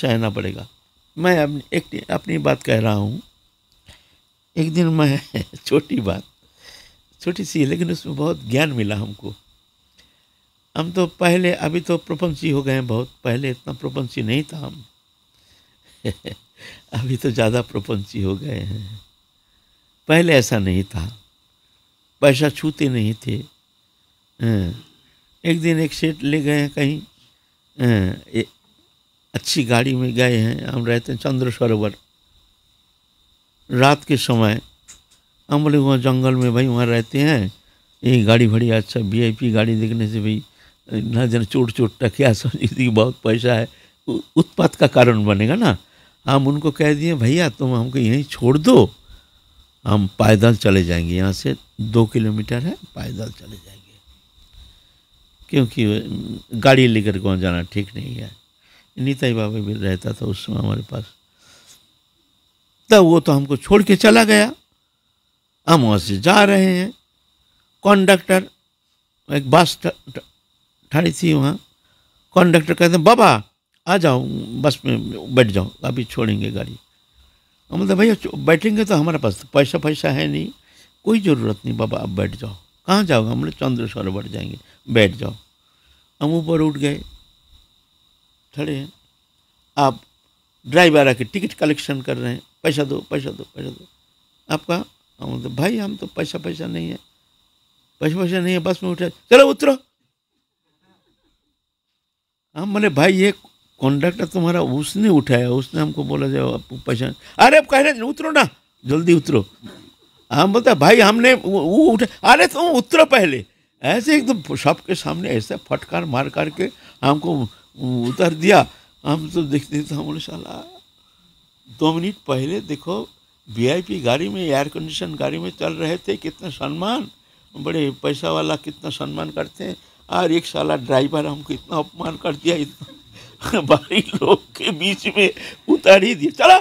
सहना पड़ेगा मैं अपनी एक अपनी बात कह रहा हूँ एक दिन मैं छोटी बात छोटी सी लेकिन उसमें बहुत ज्ञान मिला हमको हम तो पहले अभी तो प्रपंची हो गए हैं बहुत पहले इतना प्रपंची नहीं था हम अभी तो ज़्यादा प्रपंची हो गए हैं पहले ऐसा नहीं था पैसा छूते नहीं थे एक दिन एक सेठ ले गए हैं कहीं अच्छी गाड़ी में गए हैं हम रहते हैं चंद्र सरोवर रात के समय हम बोले वहाँ जंगल में भाई वहाँ रहते हैं ये गाड़ी भड़ी अच्छा वीआईपी गाड़ी देखने से भाई ना जन चोट चोट टकिया समझी बहुत पैसा है उत्पात का कारण बनेगा ना हम उनको कह दिए भैया तुम हमको यहीं छोड़ दो हम पैदल चले जाएंगे यहाँ से दो किलोमीटर है पैदल चले जाएंगे क्योंकि गाड़ी लेकर वहाँ जाना ठीक नहीं है ही बाबा भी रहता था उस समय हमारे पास तब वो तो हमको छोड़ के चला गया हम वहाँ से जा रहे हैं कंडक्टर एक बस ठहरी थी वहाँ कंडक्टर कहते हैं बाबा आ जाओ बस में बैठ जाओ अभी छोड़ेंगे गाड़ी हम तो बोलते भैया बैठेंगे तो हमारे पास पैसा पैसा है नहीं कोई ज़रूरत नहीं बाबा अब बैठ जाओ कहाँ जाओगे हम लोग चंद्र सरोवर जाएंगे बैठ जाओ हम ऊपर उठ गए खड़े हैं आप ड्राइवर आके टिकट कलेक्शन कर रहे हैं पैसा दो पैसा दो पैसा दो आपका हम बोलते भाई हम तो पैसा पैसा नहीं है पैसा पैसा नहीं है बस में उठे चलो उतरो हम बोले भाई ये कॉन्डक्टर तुम्हारा उसने उठाया उसने हमको बोला जाओ आप परेशान अरे आप कह रहे उतरो ना जल्दी उतरो हम बोलते भाई हमने वो उठा अरे तुम उतरो पहले ऐसे एकदम तो सबके सामने ऐसे फटकार मार करके हमको उतर दिया हम तो देखते थे हमने बोले साला दो मिनट पहले देखो वीआईपी गाड़ी में एयर कंडीशन गाड़ी में चल रहे थे कितना सम्मान बड़े पैसा वाला कितना सम्मान करते हैं और एक साला ड्राइवर हमको इतना अपमान कर दिया इतना भाई लोग के बीच में उतार ही दिया चला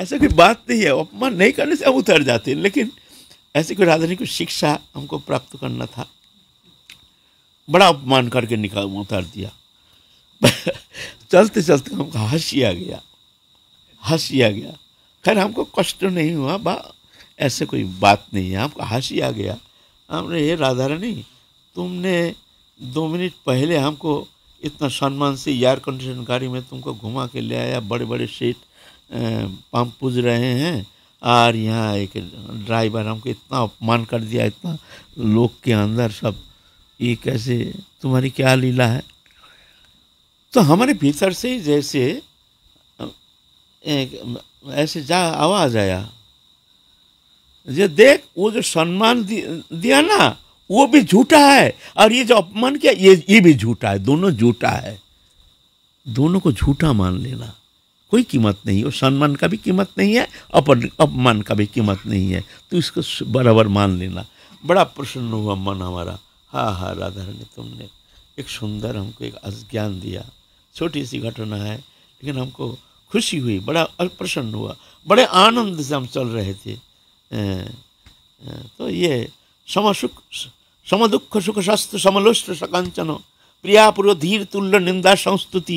ऐसा कोई बात नहीं है अपमान नहीं करने से हम उतर जाते हैं लेकिन ऐसी कोई राजधानी को शिक्षा हमको प्राप्त करना था बड़ा अपमान करके निकाल उतार दिया चलते चलते हमको हंसी आ गया हंसी आ गया खैर हमको कष्ट नहीं हुआ बा ऐसे कोई बात नहीं है हमको हंसी आ गया हमने ये राधा रानी तुमने दो मिनट पहले हमको इतना सम्मान से एयर कंडीशन गाड़ी में तुमको घुमा के ले आया बड़े बड़े सीट पंप पूज रहे हैं और यहाँ एक ड्राइवर हमको इतना अपमान कर दिया इतना लोग के अंदर सब ये कैसे तुम्हारी क्या लीला है तो हमारे भीतर से ही जैसे एक ऐसे जा आवाज़ आया जो देख वो जो सम्मान दिया ना वो भी झूठा है और ये जो अपमान किया ये ये भी झूठा है दोनों झूठा है दोनों को झूठा मान लेना कोई कीमत नहीं है सम्मान का भी कीमत नहीं है अपन अपमान का भी कीमत नहीं है तो इसको बराबर मान लेना बड़ा प्रसन्न हुआ मन हमारा हाँ हाँ राधा रानी तुमने एक सुंदर हमको एक अज्ञान दिया छोटी सी घटना है लेकिन हमको खुशी हुई बड़ा प्रसन्न हुआ बड़े आनंद से हम चल रहे थे तो ये समासुख সমদুঃখ সুখ স্বাস্থ্য সমলষ্ট সকাঞ্চন প্রিয়াপুর ধীর তুল্য নিন্দা সংস্তুতি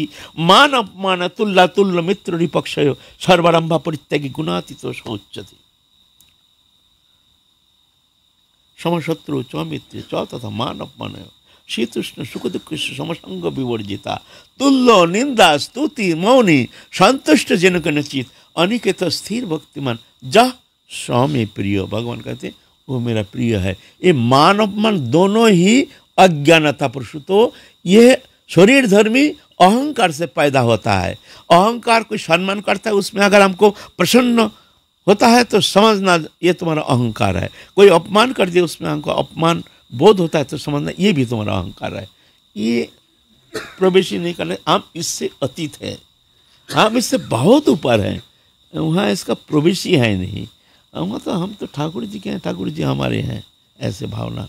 মান অপমান তুল্লা তুল্য মিত্র নিপক্ষয় সর্বারম্ভা পরিত্যাগী গুণাতীত সৌচ্যতি সমশত্রু চ মিত্রে চ তথা মান অপমানয় শীতৃষ্ণ দুঃখ সমসঙ্গ বিবর্জিতা তুল্য নিন্দা স্তুতি মৌনী সন্তুষ্ট যেন কেনচিত অনিকেত স্থির ভক্তিমান যা স্বামী প্রিয় ভগবান কাছে वो मेरा प्रिय है ये मान अपमान दोनों ही अज्ञानता पुरुष तो यह शरीर धर्मी अहंकार से पैदा होता है अहंकार को सम्मान करता है उसमें अगर हमको प्रसन्न होता है तो समझना ये तुम्हारा अहंकार है कोई अपमान कर दिया उसमें हमको अपमान बोध होता है तो समझना ये भी तुम्हारा अहंकार है ये प्रवेश ही नहीं करना हम इससे अतीत हैं हम इससे बहुत ऊपर हैं वहाँ इसका प्रवेश ही है नहीं मतलब हम तो ठाकुर जी के हैं ठाकुर जी हमारे हैं ऐसे भावना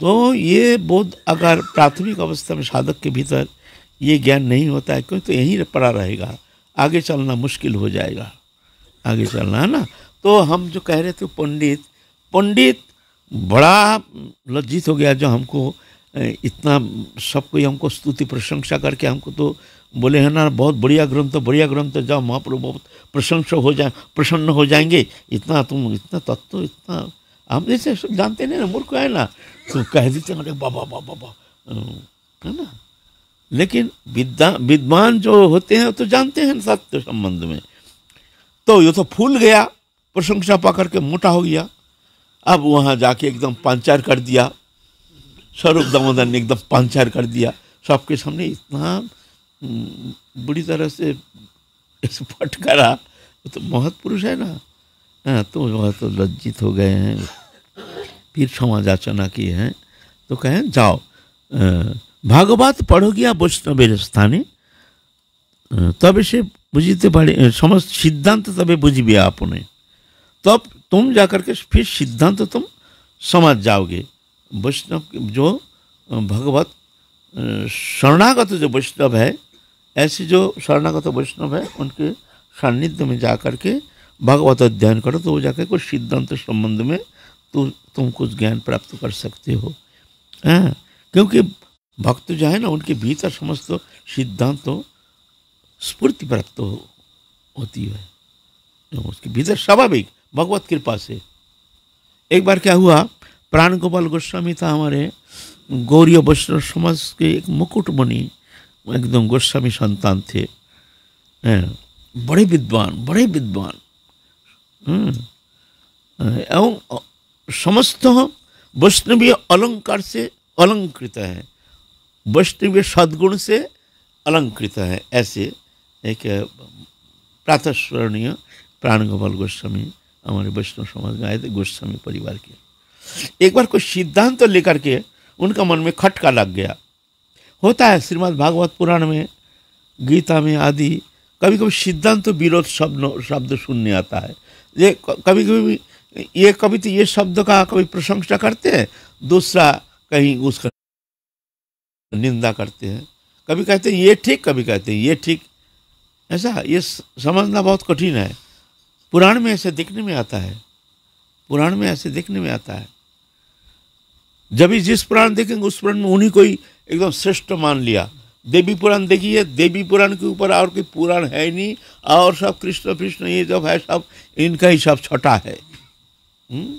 तो ये बोध अगर प्राथमिक अवस्था में साधक के भीतर ये ज्ञान नहीं होता है क्योंकि तो यहीं पड़ा रहेगा आगे चलना मुश्किल हो जाएगा आगे चलना है ना तो हम जो कह रहे थे पंडित पंडित बड़ा लज्जित हो गया जो हमको इतना सबको हमको स्तुति प्रशंसा करके हमको तो बोले है ना बहुत बढ़िया ग्रंथ बढ़िया ग्रंथ जाओ महाप्रभु बहुत प्रशंसा हो जाए प्रसन्न हो जाएंगे इतना तुम इतना तत्व इतना हम जैसे तो सब जानते नहीं ना मूर्ख है ना तुम तो कह देते अरे बाबा बाबा बाबा है ना लेकिन विद्या विद्वान जो होते हैं तो जानते हैं सत्य संबंध में तो ये तो फूल गया प्रशंसा पा करके मोटा हो गया अब वहाँ जाके एकदम पंचर कर दिया स्वरूप दामोदर ने एकदम पंचर कर दिया सबके सामने इतना हम्म, बुरी तरह से स्पट करा वो तो महत्पुरुष पुरुष है ना हाँ तो वह तो लज्जित हो गए हैं फिर क्षमा जाचना किए हैं तो कहें जाओ भागवत पढ़ोगी आप वैष्णवेर तब তবে बुझीते বুঝিতে समस्त सिद्धांत সিদ্ধান্ত তবে বুঝবে আপনে तब तुम जाकर के फिर सिद्धांत तुम समझ जाओगे वैष्णव जो भगवत शरणागत जो वैष्णव है ऐसे जो शरणागत वैष्णव है उनके सान्निध्य में जा कर के भागवत अध्ययन करो तो वो जाकर कुछ सिद्धांत संबंध में तु, तुम कुछ ज्ञान प्राप्त कर सकते हो हाँ क्योंकि भक्त जो है ना उनके भीतर समस्त सिद्धांत स्फूर्ति प्राप्त हो होती है तो उसके भीतर स्वाभाविक भगवत कृपा से एक बार क्या हुआ प्राण गोपाल गोस्वामी था हमारे गौरी वैष्णव समाज के एक मुकुटमणि एकदम गोस्वामी संतान थे बड़े विद्वान बड़े विद्वान हम्म, एवं समस्त वैष्णवीय अलंकार से अलंकृत है वैष्णवीय सद्गुण से अलंकृत है ऐसे एक प्रातस्मरणीय प्राणगोपाल गोस्वामी हमारे वैष्णव समाज में आए थे गोस्वामी परिवार के एक बार कोई सिद्धांत तो लेकर के उनका मन में खटका लग गया होता है श्रीमद् भागवत पुराण में गीता में आदि कभी कभी सिद्धांत तो विरोध शब्द शब्द सुनने आता है ये कभी कभी ये कभी तो ये शब्द का कभी प्रशंसा करते हैं दूसरा कहीं उसका निंदा करते हैं कभी कहते हैं ये ठीक कभी कहते हैं ये ठीक ऐसा ये समझना बहुत कठिन है पुराण में ऐसे देखने में आता है पुराण में ऐसे देखने में आता है जब भी जिस पुराण देखेंगे उस पुराण में उन्हीं कोई एकदम श्रेष्ठ मान लिया देवी पुराण देखिए देवी पुराण के ऊपर और कोई पुराण है ही नहीं और सब कृष्ण कृष्ण ये जब है सब इनका ही सब छठा है हम्म?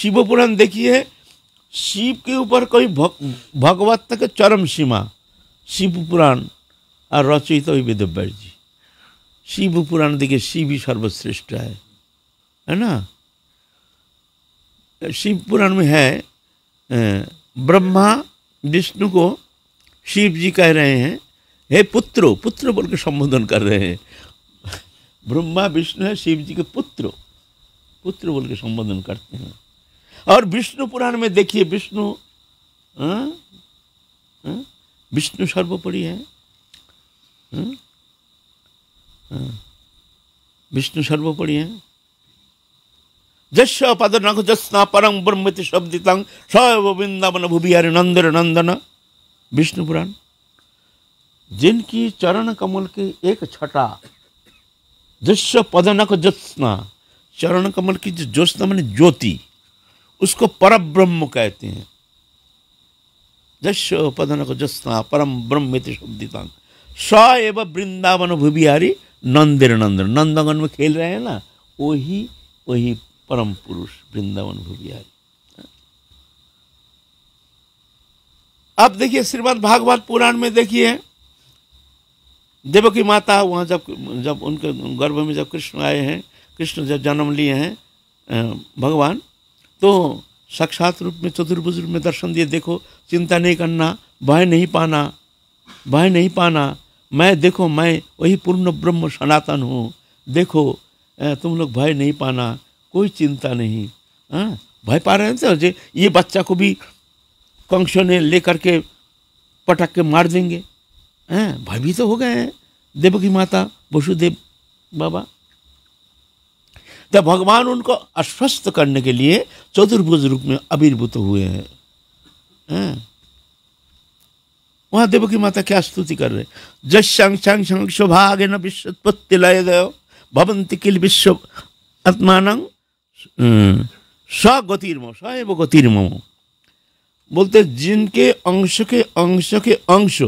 शिव पुराण देखिए शिव के ऊपर कोई भगवत के चरम सीमा शिव पुराण और रचयित तो जी शिव पुराण देखिए शिव ही सर्वश्रेष्ठ है है ना शिव पुराण में है ब्रह्मा विष्णु को शिव जी कह रहे हैं हे पुत्र पुत्र बोल के संबोधन कर रहे हैं ब्रह्मा विष्णु है शिव जी के पुत्र पुत्र बोल के संबोधन करते हैं और विष्णु पुराण में देखिए विष्णु हाँ, हाँ, विष्णु सर्वोपरि है हाँ, विष्णु सर्वोपरि है जश पद नख जस्ना परम ब्रह्मति शब्दितंग सव वृंदावन भुबिहारी नंदर नंदन विष्णु पुराण जिनकी चरण कमल की एक छटा पद नख जस्ना चरण कमल की जो ज्योत्ना मानी ज्योति उसको पर ब्रह्म कहते हैं पद नख जस्ना परम ब्रह्म शब्दितांग स एव वृंदावन बिहारी नंदिर नंदन नंदगन में खेल रहे हैं ना वही वही परम पुरुष वृंदावन भूबिहारी अब देखिए श्रीमद भागवत पुराण में देखिए देव की माता वहाँ जब जब उनके गर्भ में जब कृष्ण आए हैं कृष्ण जब जन्म लिए हैं भगवान तो साक्षात रूप में चतुर्भुज रूप में दर्शन दिए देखो चिंता नहीं करना भय नहीं पाना भय नहीं पाना मैं देखो मैं वही पूर्ण ब्रह्म सनातन हूँ देखो तुम लोग भय नहीं पाना कोई चिंता नहीं हाँ भय पा रहे हैं सर ये बच्चा को भी कंक्ष ने ले करके पटक के मार देंगे हैं हाँ, भयभीत तो हो गए हैं देवकी माता वसुदेव बाबा तो भगवान उनको अस्वस्थ करने के लिए चतुर्भुज रूप में आविर्भूत हुए हैं हैं हाँ? वहाँ की माता क्या स्तुति कर रहे जस शंख शंख शंख शोभागे न लय गयो भवंती किल विश्व आत्मानंग স্বগতির্ম স গতির্ম বলতে জিনকে অংশকে অংশকে অংশ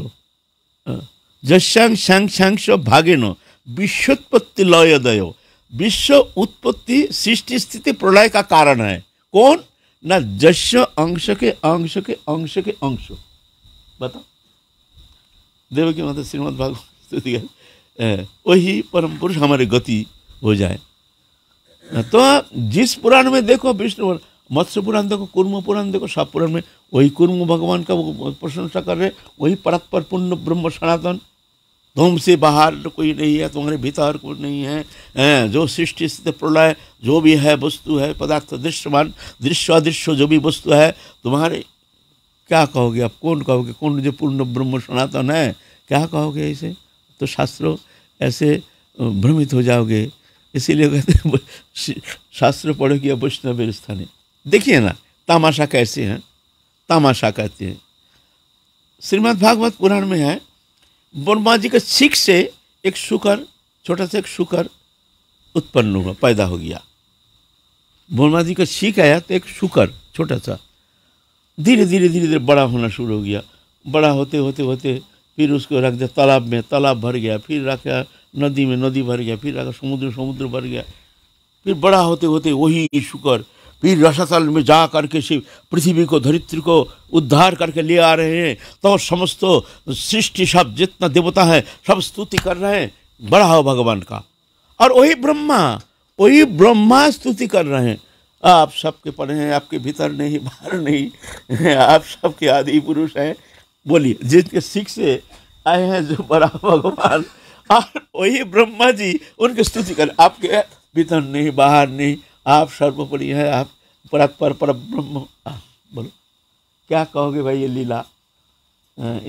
যশাং সাংসাংশ ভাগেন বিশ্বোৎপত্তি লয়োদয় বিশ্ব উৎপত্তি সৃষ্টি স্থিতি প্রলয় কা কারণ হয় কোন না যশ অংশকে অংশকে অংশকে অংশ बताओ देव की माता श्रीमद भागवत वही परम पुरुष গতি गति तो जिस पुराण में देखो विष्णु मत्स्य पुराण देखो कुर्म पुराण देखो सब पुराण में वही कुर्म भगवान का प्रशंसा कर रहे वही परत्पर पुण्य ब्रह्म सनातन तुम से बाहर कोई नहीं है तुम्हारे भीतर कोई नहीं है जो सृष्टि स्थित प्रलय जो भी है वस्तु है पदार्थ दृश्यमान दृश्य अदृश्य जो भी वस्तु है तुम्हारे क्या कहोगे आप कौन कहोगे कौन जो पूर्ण ब्रह्म सनातन है क्या कहोगे तो ऐसे तो शास्त्रों ऐसे भ्रमित हो जाओगे इसीलिए कहते शास्त्र पढ़ो कि वैष्णव स्थानी देखिए ना तमाशा कैसे हैं तमाशा कहते हैं श्रीमद् भागवत पुराण में है ब्रह्मा जी के सिख से एक शुकर छोटा सा एक शुकर उत्पन्न हुआ पैदा हो गया ब्रह्मा जी का सिख आया तो एक शुकर छोटा सा धीरे धीरे धीरे धीरे बड़ा होना शुरू हो गया बड़ा होते होते होते फिर उसको रख दिया तालाब में तालाब भर गया फिर रखा नदी में नदी भर गया फिर आगे समुद्र समुद्र भर गया फिर बड़ा होते होते वही शुक्र फिर रसातल में जा करके शिव पृथ्वी को धरित्री को उद्धार करके ले आ रहे हैं तो समस्त सृष्टि सब जितना देवता है सब स्तुति कर रहे हैं बड़ा हो भगवान का और वही ब्रह्मा वही ब्रह्मा स्तुति कर रहे हैं आप सबके पढ़े हैं आपके भीतर नहीं बाहर नहीं आप सबके आदि पुरुष हैं बोलिए जिनके सिख से आए हैं जो बड़ा भगवान वही ब्रह्मा जी उनकी स्तुति कर आपके भीतर नहीं बाहर नहीं आप सर्वोपरि हैं आप पर पर पर ब्रह्म बोलो क्या कहोगे भाई ये लीला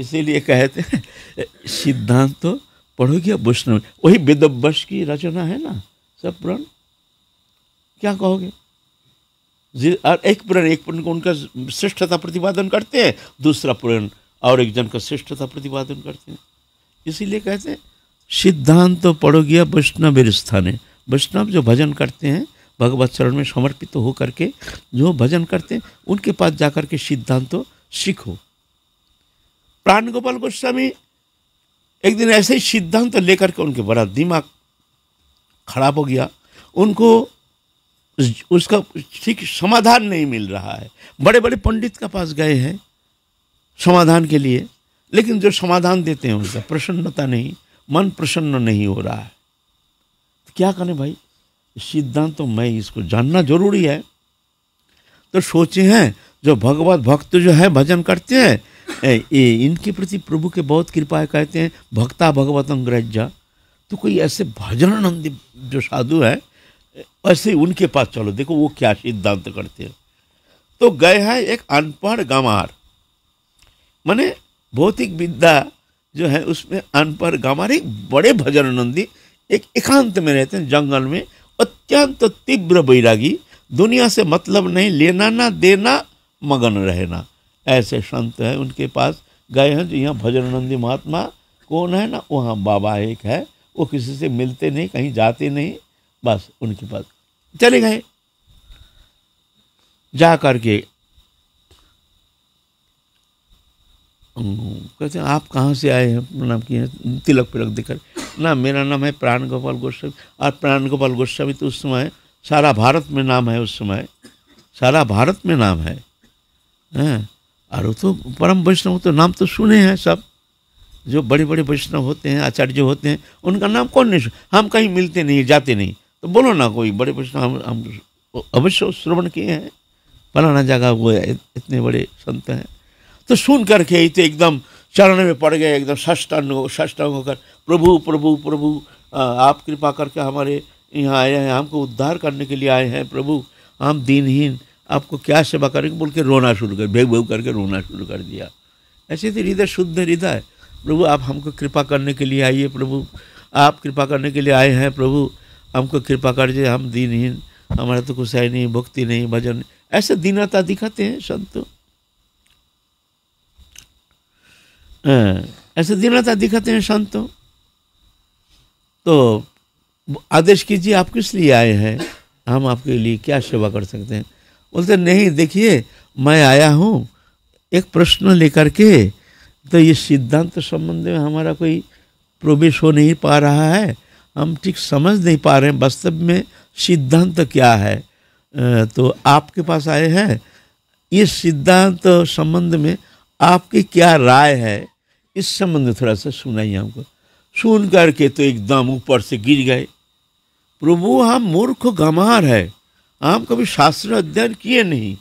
इसीलिए कहते हैं सिद्धांत तो पढ़ोगे वैष्णव वही वेदवश की रचना है ना सब पुराण क्या कहोगे और एक पुराण एक पुराण को उनका श्रेष्ठता प्रतिपादन करते हैं दूसरा पुराण और एक जन का श्रेष्ठता प्रतिपादन करते हैं इसीलिए कहते हैं सिद्धांत तो पढ़ो गया वैष्णव है वैष्णव जो भजन करते हैं भगवत चरण में समर्पित तो होकर के जो भजन करते हैं उनके पास जाकर के सिद्धांत तो सीखो प्राण गोपाल गोस्वामी एक दिन ऐसे ही सिद्धांत तो लेकर के उनके बड़ा दिमाग खराब हो गया उनको उसका ठीक समाधान नहीं मिल रहा है बड़े बड़े पंडित के पास गए हैं समाधान के लिए लेकिन जो समाधान देते हैं उनका प्रसन्नता नहीं मन प्रसन्न नहीं हो रहा है तो क्या करें भाई सिद्धांत तो मैं इसको जानना जरूरी है तो सोचे हैं जो भगवत भक्त जो है भजन करते हैं ये इनके प्रति प्रभु के बहुत कृपा है कहते हैं भक्ता भगवत अंग्रजा तो कोई ऐसे भजनानंदी जो साधु है ऐसे उनके पास चलो देखो वो क्या सिद्धांत करते हैं तो गए हैं एक अनपढ़ गंवार मैने भौतिक विद्या जो है उसमें अनपढ़ एक बड़े नंदी एक एकांत में रहते हैं जंगल में अत्यंत तीव्र बैरागी दुनिया से मतलब नहीं लेना ना देना मगन रहना ऐसे संत हैं उनके पास गए हैं जो यहाँ भजन नंदी महात्मा कौन है ना वहाँ बाबा एक है वो किसी से मिलते नहीं कहीं जाते नहीं बस उनके पास चले गए जा करके कहते हैं आप कहाँ से आए हैं नाम किए तिलक पिलक देकर ना मेरा नाम है प्राण गोपाल गोस्वामी और प्राण गोपाल गोस्वामी तो उस समय सारा भारत में नाम है उस समय सारा भारत में नाम है और वो तो परम वैष्णव तो नाम तो सुने हैं सब जो बड़े बड़े वैष्णव होते हैं आचार्य होते हैं उनका नाम कौन नहीं हम कहीं मिलते नहीं जाते नहीं तो बोलो ना कोई बड़े वैष्णव हम हम अवश्य श्रवण किए हैं फलाना जगह वो इतने बड़े संत हैं तो सुन करके ही तो एकदम चरण में पड़ गए एकदम सष्टांग सष्टांग होकर प्रभु प्रभु प्रभु आप कृपा करके हमारे यहाँ आए हैं हमको उद्धार करने के लिए आए हैं प्रभु हम दिनहीन आपको क्या सेवा करेंगे बोल के रोना शुरू कर भेग भेग करके रोना शुरू कर दिया ऐसे तो हृदय शुद्ध हृदय प्रभु आप हमको कृपा करने के लिए आइए प्रभु आप कृपा करने के लिए आए हैं प्रभु हमको कृपा कर दिए हम दिनहीन हमारा तो कुछ है नहीं भक्ति नहीं भजन ऐसे दीनता दिखाते हैं संत हाँ। ऐसे दीनता दिखाते हैं संत तो आदेश कीजिए आप किस लिए आए हैं हम आपके लिए क्या सेवा कर सकते हैं बोलते नहीं देखिए मैं आया हूँ एक प्रश्न लेकर के तो ये सिद्धांत संबंध में हमारा कोई प्रवेश हो नहीं पा रहा है हम ठीक समझ नहीं पा रहे हैं वास्तव में सिद्धांत क्या है तो आपके पास आए हैं इस सिद्धांत संबंध में आपकी क्या राय है इस संबंध थोड़ा सा सुनाइए हमको सुन करके तो एकदम ऊपर से गिर गए प्रभु हम मूर्ख गमार है हम कभी शास्त्र अध्ययन किए नहीं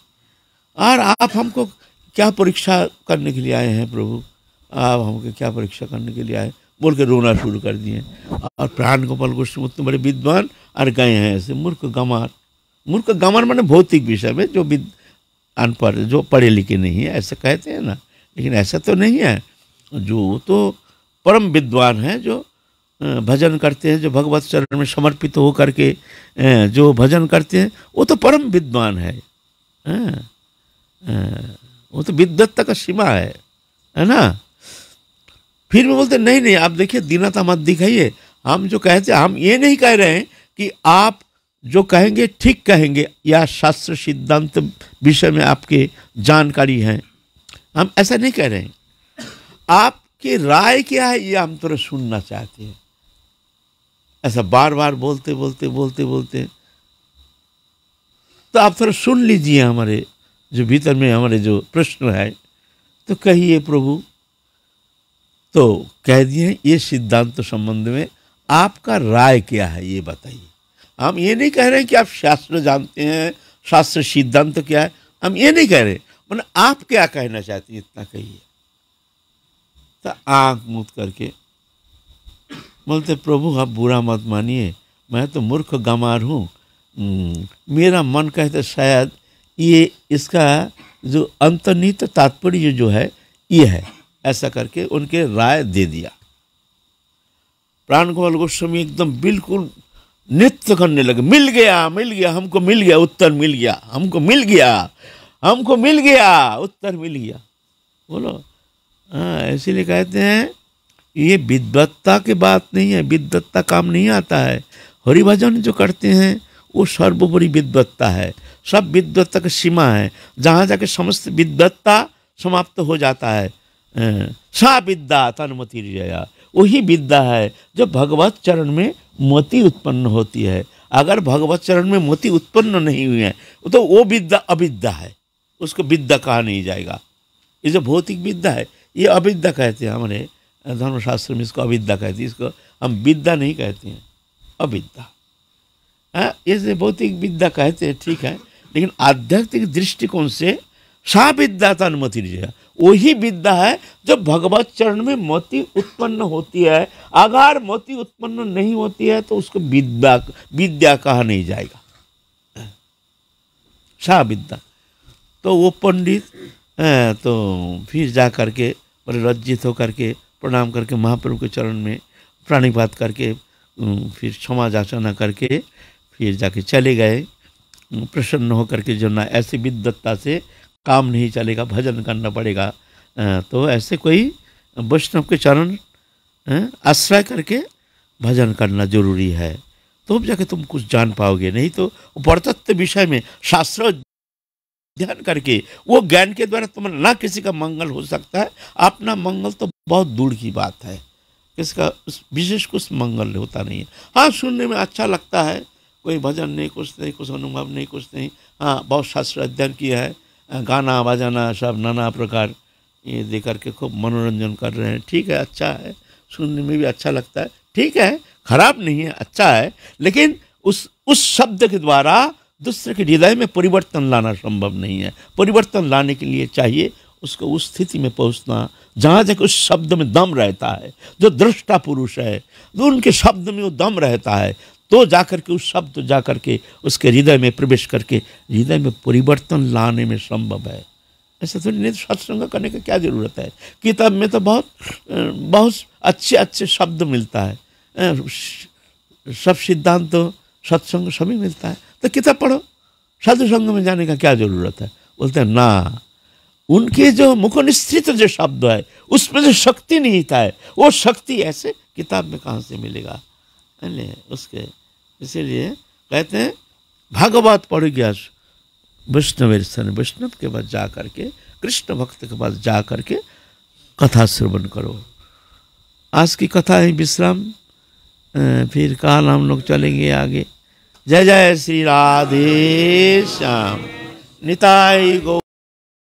और आप हमको क्या परीक्षा करने के लिए आए हैं प्रभु आप हमको क्या परीक्षा करने के लिए आए बोल के रोना शुरू कर दिए और प्राण गोपाल गोष्ठी उतने तो बड़े विद्वान और गए हैं ऐसे मूर्ख गमार मूर्ख गमार मैंने भौतिक विषय में जो अनपढ़ जो पढ़े लिखे नहीं है ऐसे कहते हैं ना लेकिन ऐसा तो नहीं है जो तो परम विद्वान हैं जो भजन करते हैं जो भगवत चरण में समर्पित हो के जो भजन करते हैं वो तो परम विद्वान है वो तो विद्वत्ता का सीमा है है ना फिर भी बोलते नहीं नहीं आप देखिए दीनता मत दिखाइए हम जो कहते हम ये नहीं कह रहे हैं कि आप जो कहेंगे ठीक कहेंगे या शास्त्र सिद्धांत विषय में आपके जानकारी हैं हम ऐसा नहीं कह रहे हैं आपकी राय क्या है ये हम थोड़ा सुनना चाहते हैं ऐसा बार बार बोलते बोलते बोलते बोलते तो आप थोड़ा सुन लीजिए हमारे जो भीतर में हमारे जो प्रश्न है तो कहिए प्रभु तो कह दिए ये सिद्धांत संबंध में आपका राय क्या है ये बताइए हम ये नहीं कह रहे कि आप शास्त्र जानते हैं शास्त्र सिद्धांत क्या है हम ये नहीं कह रहे मैंने आप क्या कहना चाहती हैं इतना कहिए तो आँख मूत करके बोलते प्रभु आप बुरा मत मानिए मैं तो मूर्ख गमार हूँ हम्म, मेरा मन कहते तो शायद ये इसका जो अंतर्नीत तात्पर्य जो है ये है ऐसा करके उनके राय दे दिया प्राण गोपाल गोस्वामी एकदम बिल्कुल नृत्य करने लगे मिल गया मिल गया हमको मिल गया उत्तर मिल गया हमको मिल गया हमको मिल गया उत्तर मिल गया बोलो हाँ इसीलिए कहते हैं ये विद्वत्ता की बात नहीं है विद्वत्ता काम नहीं आता है हरिभजन जो करते हैं वो सर्वोपरि विद्वत्ता है सब विद्वत्ता की सीमा है जहाँ जाके समस्त विद्वत्ता समाप्त हो जाता है हाँ, सा विद्या तनुमति जया वही विद्या है जो भगवत चरण में मोती उत्पन्न होती है अगर भगवत चरण में मोती उत्पन्न नहीं हुई है तो वो विद्या अविद्या है उसको विद्या कहा नहीं जाएगा ये जो भौतिक विद्या है ये अविद्या कहते हैं हमारे धर्मशास्त्र में इसको अविद्या कहते हैं इसको हम विद्या नहीं कहते हैं अविद्या है हाँ, ये भौतिक विद्या कहते हैं ठीक है लेकिन आध्यात्मिक दृष्टिकोण से सा विद्या तो अनुमति लीजिएगा वही विद्या है जो भगवत चरण में मोती उत्पन्न होती है अगर मोती उत्पन्न नहीं होती है तो उसको विद्या विद्या कहा नहीं जाएगा हाँ, सा विद्या तो वो पंडित तो फिर जा करके बड़े लज्जित होकर के प्रणाम करके महाप्रभु के चरण में प्राणीपात करके फिर क्षमा जाचना करके फिर जाके चले गए प्रसन्न होकर के जो ना ऐसी विद्वत्ता से काम नहीं चलेगा भजन करना पड़ेगा तो ऐसे कोई वैष्णव के चरण आश्रय करके भजन करना जरूरी है तो जाके तुम कुछ जान पाओगे नहीं तो परतत्व विषय में शास्त्र ध्यान करके वो ज्ञान के द्वारा तुम ना किसी का मंगल हो सकता है अपना मंगल तो बहुत दूर की बात है किसका उस विशेष कुछ मंगल होता नहीं है हाँ सुनने में अच्छा लगता है कोई भजन नहीं कुछ नहीं कुछ अनुभव नहीं कुछ नहीं हाँ बहुत शास्त्र अध्ययन किया है गाना बजाना सब नाना प्रकार ये दे करके खूब मनोरंजन कर रहे हैं ठीक है अच्छा है सुनने में भी अच्छा लगता है ठीक है खराब नहीं है अच्छा है लेकिन उस उस शब्द के द्वारा दूसरे के हृदय में परिवर्तन लाना संभव नहीं है परिवर्तन लाने के लिए चाहिए उसको उस स्थिति में पहुंचना जहाँ तक उस शब्द में दम रहता है जो दृष्टा पुरुष है जो उनके शब्द में वो दम रहता है तो जा कर के उस शब्द जा करके के उसके हृदय में प्रवेश करके हृदय में परिवर्तन लाने में संभव है ऐसा थोड़ी नहीं सत्संग करने का क्या ज़रूरत है किताब में तो बहुत बहुत अच्छे अच्छे शब्द मिलता है सब सिद्धांत तो सत्संग सभी मिलता है तो किताब पढ़ो साधु संघ में जाने का क्या ज़रूरत है बोलते हैं ना उनके जो मुखनिश्चित जो शब्द है उसमें जो शक्ति नहीं था वो शक्ति ऐसे किताब में कहाँ से मिलेगा उसके इसीलिए कहते हैं भागवत पढ़ गया वैष्णव स्थान वैष्णव के पास जा करके कृष्ण भक्त के पास जा करके कथा श्रवण करो आज की कथा है विश्राम फिर कहा हम लोग चलेंगे आगे जय जय श्री राधे श्याम निताई गो